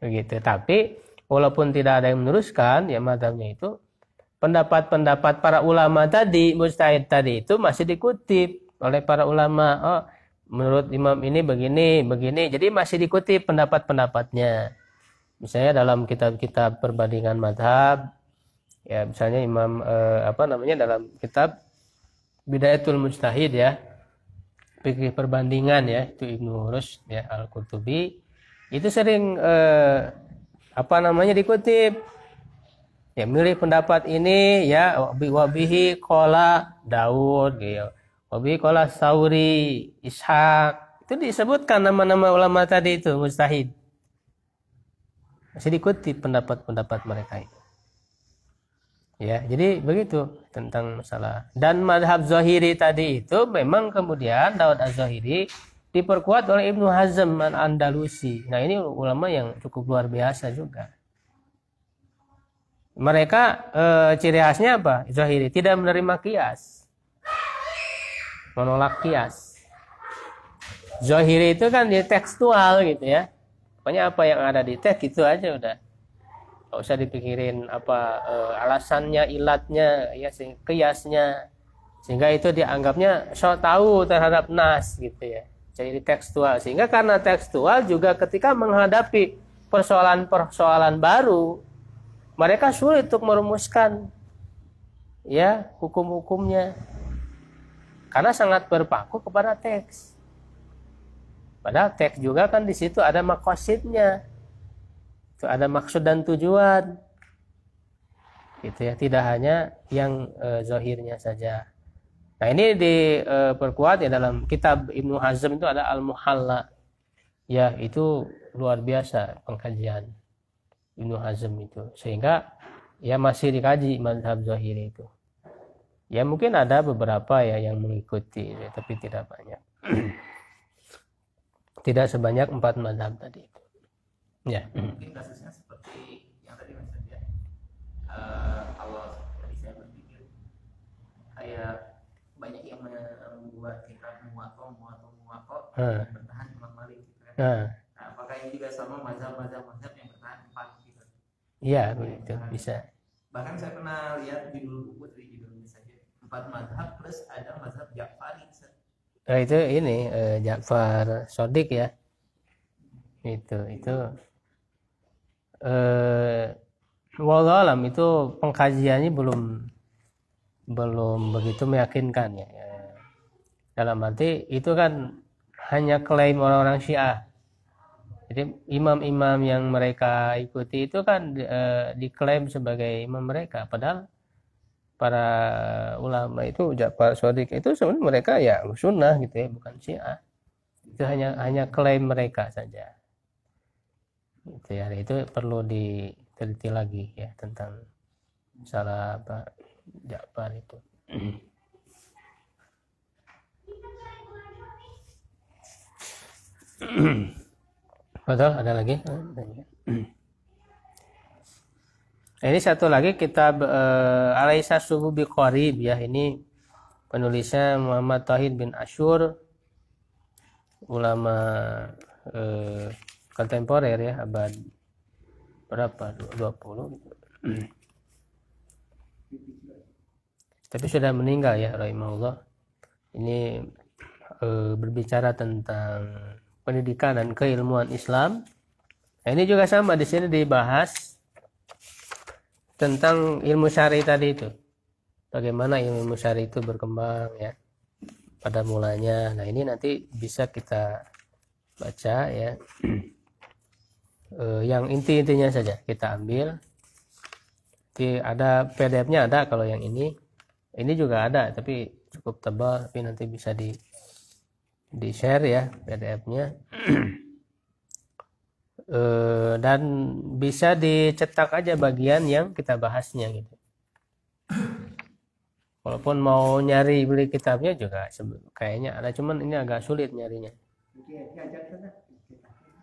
begitu tapi walaupun tidak ada yang meneruskan ya madhabnya itu pendapat-pendapat para ulama tadi, mustahid tadi itu masih dikutip oleh para ulama. Oh, menurut imam ini begini, begini. Jadi masih dikutip pendapat-pendapatnya. Misalnya dalam kitab-kitab perbandingan madhab, ya misalnya imam eh, apa namanya dalam kitab Bidayatul Mujtahid ya, pikir perbandingan ya itu Ibnu Hurus ya Al Qurtubi itu sering eh, apa namanya dikutip Ya, milih pendapat ini ya wabihi kola Daud gitu. Wabihi kola Sauri, Ishak. Itu disebutkan nama-nama ulama tadi itu mustahid. Masih diikuti pendapat-pendapat mereka itu. Ya, jadi begitu tentang masalah. Dan madhab Zohiri tadi itu memang kemudian Daud Az-Zohiri diperkuat oleh Ibnu Hazm al andalusi Nah, ini ulama yang cukup luar biasa juga mereka e, ciri khasnya apa? Zahiri tidak menerima kias, menolak kias. Zahiri itu kan di tekstual gitu ya. Pokoknya apa yang ada di teks itu aja udah. Gak usah dipikirin apa e, alasannya, ilatnya, ya kiasnya. Sehingga itu dianggapnya so tahu terhadap nas gitu ya. Jadi tekstual. Sehingga karena tekstual juga ketika menghadapi persoalan-persoalan baru mereka sulit untuk merumuskan ya hukum-hukumnya karena sangat berpaku kepada teks. Padahal teks juga kan di situ ada makosidnya, itu ada maksud dan tujuan, gitu ya. Tidak hanya yang e, eh, zohirnya saja. Nah ini diperkuat eh, e, ya dalam kitab Ibnu Hazm itu ada Al Muhalla, ya itu luar biasa pengkajian. Ibnu Hazm itu sehingga ya masih dikaji mazhab Zahiri itu ya mungkin ada beberapa ya yang mengikuti ya, tapi tidak banyak <clears throat> tidak sebanyak empat mazhab tadi itu ya mungkin kasusnya seperti yang tadi mas ya uh, awal tadi saya berpikir kayak banyak yang membuat kita muato muato muato hmm. bertahan imam malik gitu kan nah apakah ini juga sama mazhab mazhab Iya, begitu iya, iya. nah, bisa. Bahkan saya pernah lihat di dulu buku dari judulnya saja empat mazhab plus ada mazhab Ja'fari. Nah, itu ini eh, Ja'far Sodik ya. Itu itu eh walau alam itu pengkajiannya belum belum begitu meyakinkan ya, ya. Dalam arti itu kan hanya klaim orang-orang Syiah jadi imam-imam yang mereka ikuti itu kan e, diklaim sebagai imam mereka, padahal para ulama itu Ja'far Sodik itu sebenarnya mereka ya sunnah gitu ya, bukan Syiah. Itu hanya hanya klaim mereka saja. Itu ya, itu perlu diteliti lagi ya tentang salah apa Ja'far itu. Mm-hmm. <clears throat> Betul, ada lagi. Ini satu lagi kitab uh, Alaisa Subuh ya. Ini penulisnya Muhammad Tahid bin Ashur ulama uh, kontemporer ya abad berapa 20 gitu. tapi sudah meninggal ya rahimahullah ini uh, berbicara tentang pendidikan dan keilmuan Islam. Nah, ini juga sama di sini dibahas tentang ilmu syari tadi itu. Bagaimana ilmu syari itu berkembang ya pada mulanya. Nah, ini nanti bisa kita baca ya. Uh, yang inti-intinya saja kita ambil. Di ada PDF-nya ada kalau yang ini. Ini juga ada tapi cukup tebal tapi nanti bisa di di share ya PDF-nya <clears throat> eh, dan bisa dicetak aja bagian yang kita bahasnya gitu walaupun mau nyari beli kitabnya juga kayaknya ada cuman ini agak sulit nyarinya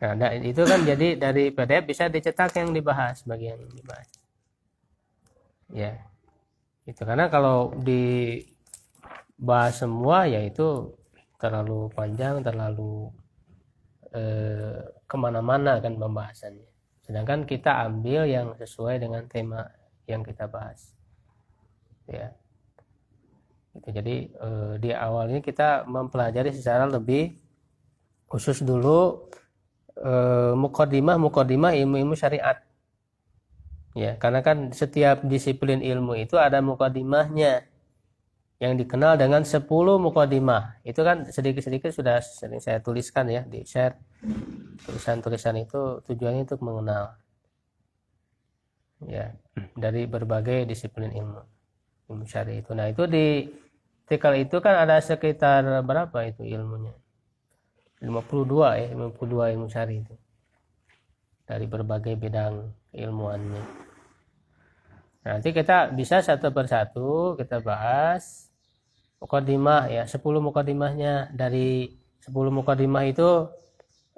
nah, nah itu kan jadi dari PDF bisa dicetak yang dibahas bagian yang dibahas ya itu karena kalau dibahas semua yaitu terlalu panjang terlalu eh, kemana-mana kan pembahasannya sedangkan kita ambil yang sesuai dengan tema yang kita bahas ya gitu. jadi eh, di ini kita mempelajari secara lebih khusus dulu eh, mukodimah mukodimah ilmu-ilmu syariat ya karena kan setiap disiplin ilmu itu ada mukodimahnya yang dikenal dengan 10 mukodimah itu kan sedikit-sedikit sudah sering saya tuliskan ya di share tulisan-tulisan itu tujuannya untuk mengenal ya dari berbagai disiplin ilmu ilmu syari itu nah itu di artikel itu kan ada sekitar berapa itu ilmunya 52 ya 52 ilmu syari itu dari berbagai bidang ilmuannya nanti kita bisa satu persatu kita bahas mukadimah ya 10 mukadimahnya dari 10 mukadimah itu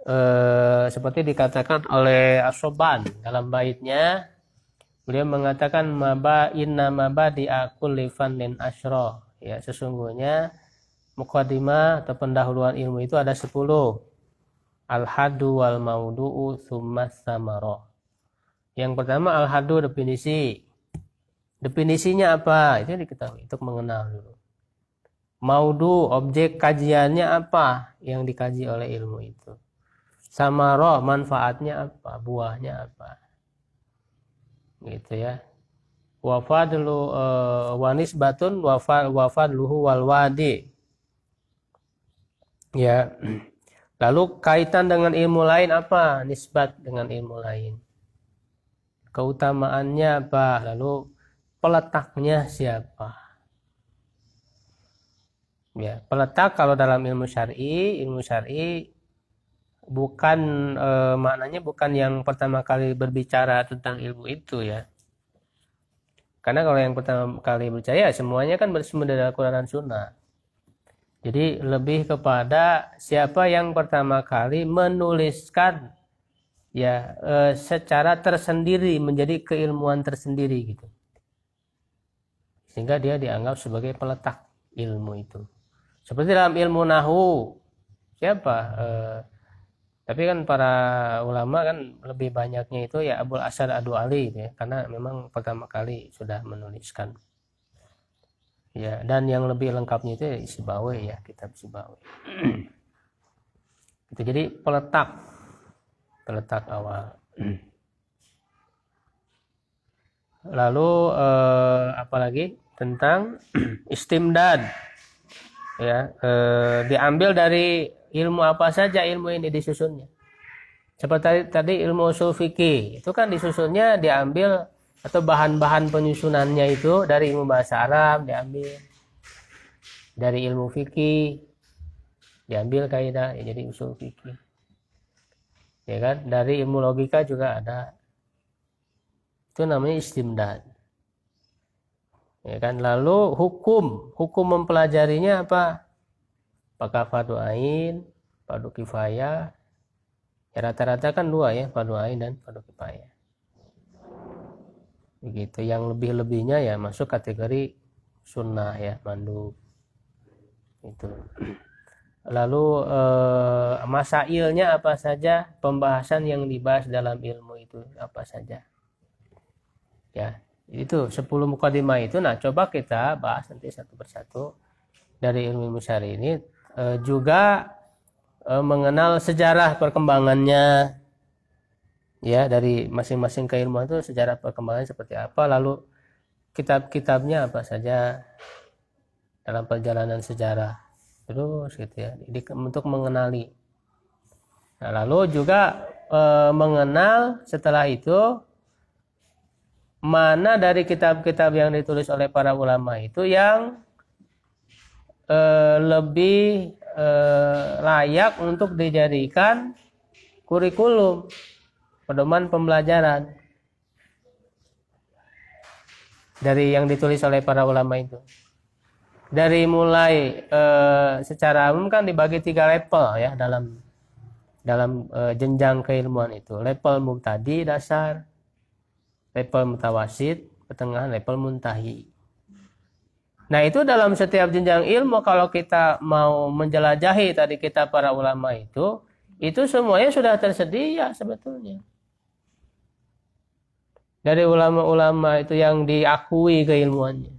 eh, seperti dikatakan oleh Asoban dalam baitnya beliau mengatakan maba inna maba di livan fandin ashro ya sesungguhnya mukadimah atau pendahuluan ilmu itu ada 10 al hadu wal maudu'u summa samara yang pertama al hadu definisi definisinya apa itu diketahui untuk mengenal dulu Maudu, objek kajiannya apa yang dikaji oleh ilmu itu. Sama roh, manfaatnya apa, buahnya apa. Gitu ya. Wafadlu uh, eh, wanis batun wafad wafadluhu wadi. Ya. <clears throat> Lalu kaitan dengan ilmu lain apa? Nisbat dengan ilmu lain. Keutamaannya apa? Lalu peletaknya siapa? Ya, peletak kalau dalam ilmu syar'i, ilmu syar'i bukan e, maknanya bukan yang pertama kali berbicara tentang ilmu itu ya. Karena kalau yang pertama kali percaya semuanya kan bersumber dari Al-Qur'an dan Sunnah. Jadi lebih kepada siapa yang pertama kali menuliskan ya e, secara tersendiri menjadi keilmuan tersendiri gitu. Sehingga dia dianggap sebagai peletak ilmu itu. Seperti dalam ilmu nahu siapa? Eh, tapi kan para ulama kan lebih banyaknya itu ya Abul Asad Adu Ali gitu ya, karena memang pertama kali sudah menuliskan. Ya, dan yang lebih lengkapnya itu ya Sibawi ya, kitab Sibawi. itu jadi peletak peletak awal. Lalu eh, apalagi tentang <clears throat> istimdad ya eh, diambil dari ilmu apa saja ilmu ini disusunnya seperti tadi ilmu usul fikih itu kan disusunnya diambil atau bahan-bahan penyusunannya itu dari ilmu bahasa Arab diambil dari ilmu fikih diambil kaidah ya jadi usul fikih ya kan dari ilmu logika juga ada itu namanya istimdad ya kan lalu hukum hukum mempelajarinya apa apakah fardu ain fardu kifayah ya rata-rata kan dua ya fardu ain dan fardu kifayah begitu yang lebih-lebihnya ya masuk kategori sunnah ya mandu itu lalu eh, masailnya apa saja pembahasan yang dibahas dalam ilmu itu apa saja ya itu 10 mukadimah itu nah coba kita bahas nanti satu persatu dari ilmu ilmu syari ini e, juga e, mengenal sejarah perkembangannya ya dari masing-masing keilmuan itu sejarah perkembangan seperti apa lalu kitab-kitabnya apa saja dalam perjalanan sejarah terus gitu ya jadi untuk mengenali nah lalu juga e, mengenal setelah itu mana dari kitab-kitab yang ditulis oleh para ulama itu yang e, lebih e, layak untuk dijadikan kurikulum pedoman pembelajaran dari yang ditulis oleh para ulama itu dari mulai e, secara umum kan dibagi tiga level ya dalam dalam e, jenjang keilmuan itu level mubtadi dasar level mutawasid, pertengahan level muntahi. Nah itu dalam setiap jenjang ilmu kalau kita mau menjelajahi tadi kita para ulama itu, itu semuanya sudah tersedia sebetulnya. Dari ulama-ulama itu yang diakui keilmuannya.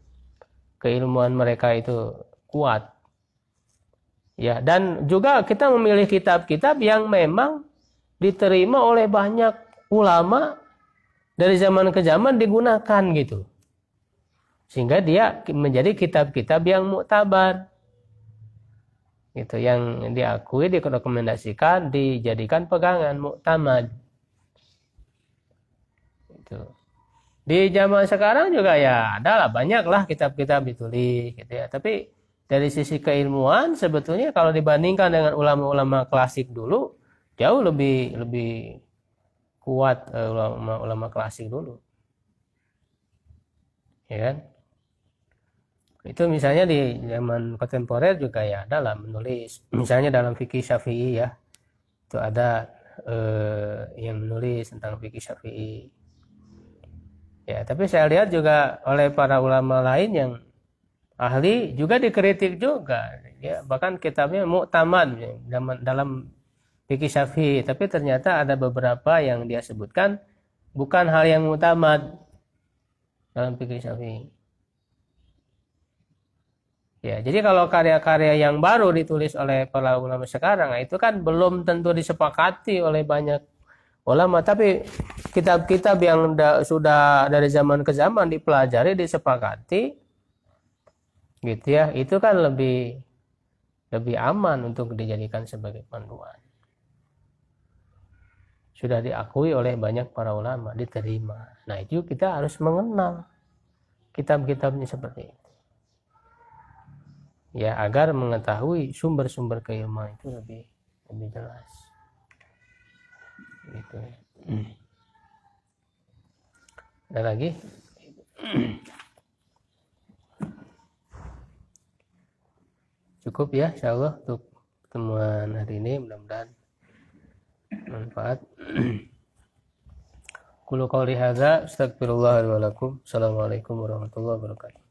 Keilmuan mereka itu kuat. Ya, dan juga kita memilih kitab-kitab yang memang diterima oleh banyak ulama dari zaman ke zaman digunakan gitu. Sehingga dia menjadi kitab-kitab yang muktabar. itu yang diakui, direkomendasikan, dijadikan pegangan muktamad. Itu. Di zaman sekarang juga ya adalah banyaklah kitab-kitab ditulis gitu ya. Tapi dari sisi keilmuan sebetulnya kalau dibandingkan dengan ulama-ulama klasik dulu jauh lebih lebih kuat ulama-ulama eh, klasik dulu ya kan itu misalnya di zaman kontemporer juga ya dalam menulis misalnya dalam fikih syafi'i ya itu ada uh, yang menulis tentang fikih syafi'i ya tapi saya lihat juga oleh para ulama lain yang ahli juga dikritik juga ya bahkan kitabnya muktamad ya, dalam dalam fikih syafi'i tapi ternyata ada beberapa yang dia sebutkan bukan hal yang utama dalam fikih syafi'i ya jadi kalau karya-karya yang baru ditulis oleh para ulama sekarang itu kan belum tentu disepakati oleh banyak ulama tapi kitab-kitab yang da, sudah dari zaman ke zaman dipelajari disepakati gitu ya itu kan lebih lebih aman untuk dijadikan sebagai panduan sudah diakui oleh banyak para ulama diterima nah itu kita harus mengenal kitab-kitabnya seperti itu ya agar mengetahui sumber-sumber keilmuan itu lebih lebih jelas gitu ya hmm. ada lagi cukup ya insya Allah untuk pertemuan hari ini mudah-mudahan manfaat Kulo qawli hadza astagfirullah wa lakum. Assalamualaikum warahmatullahi wabarakatuh.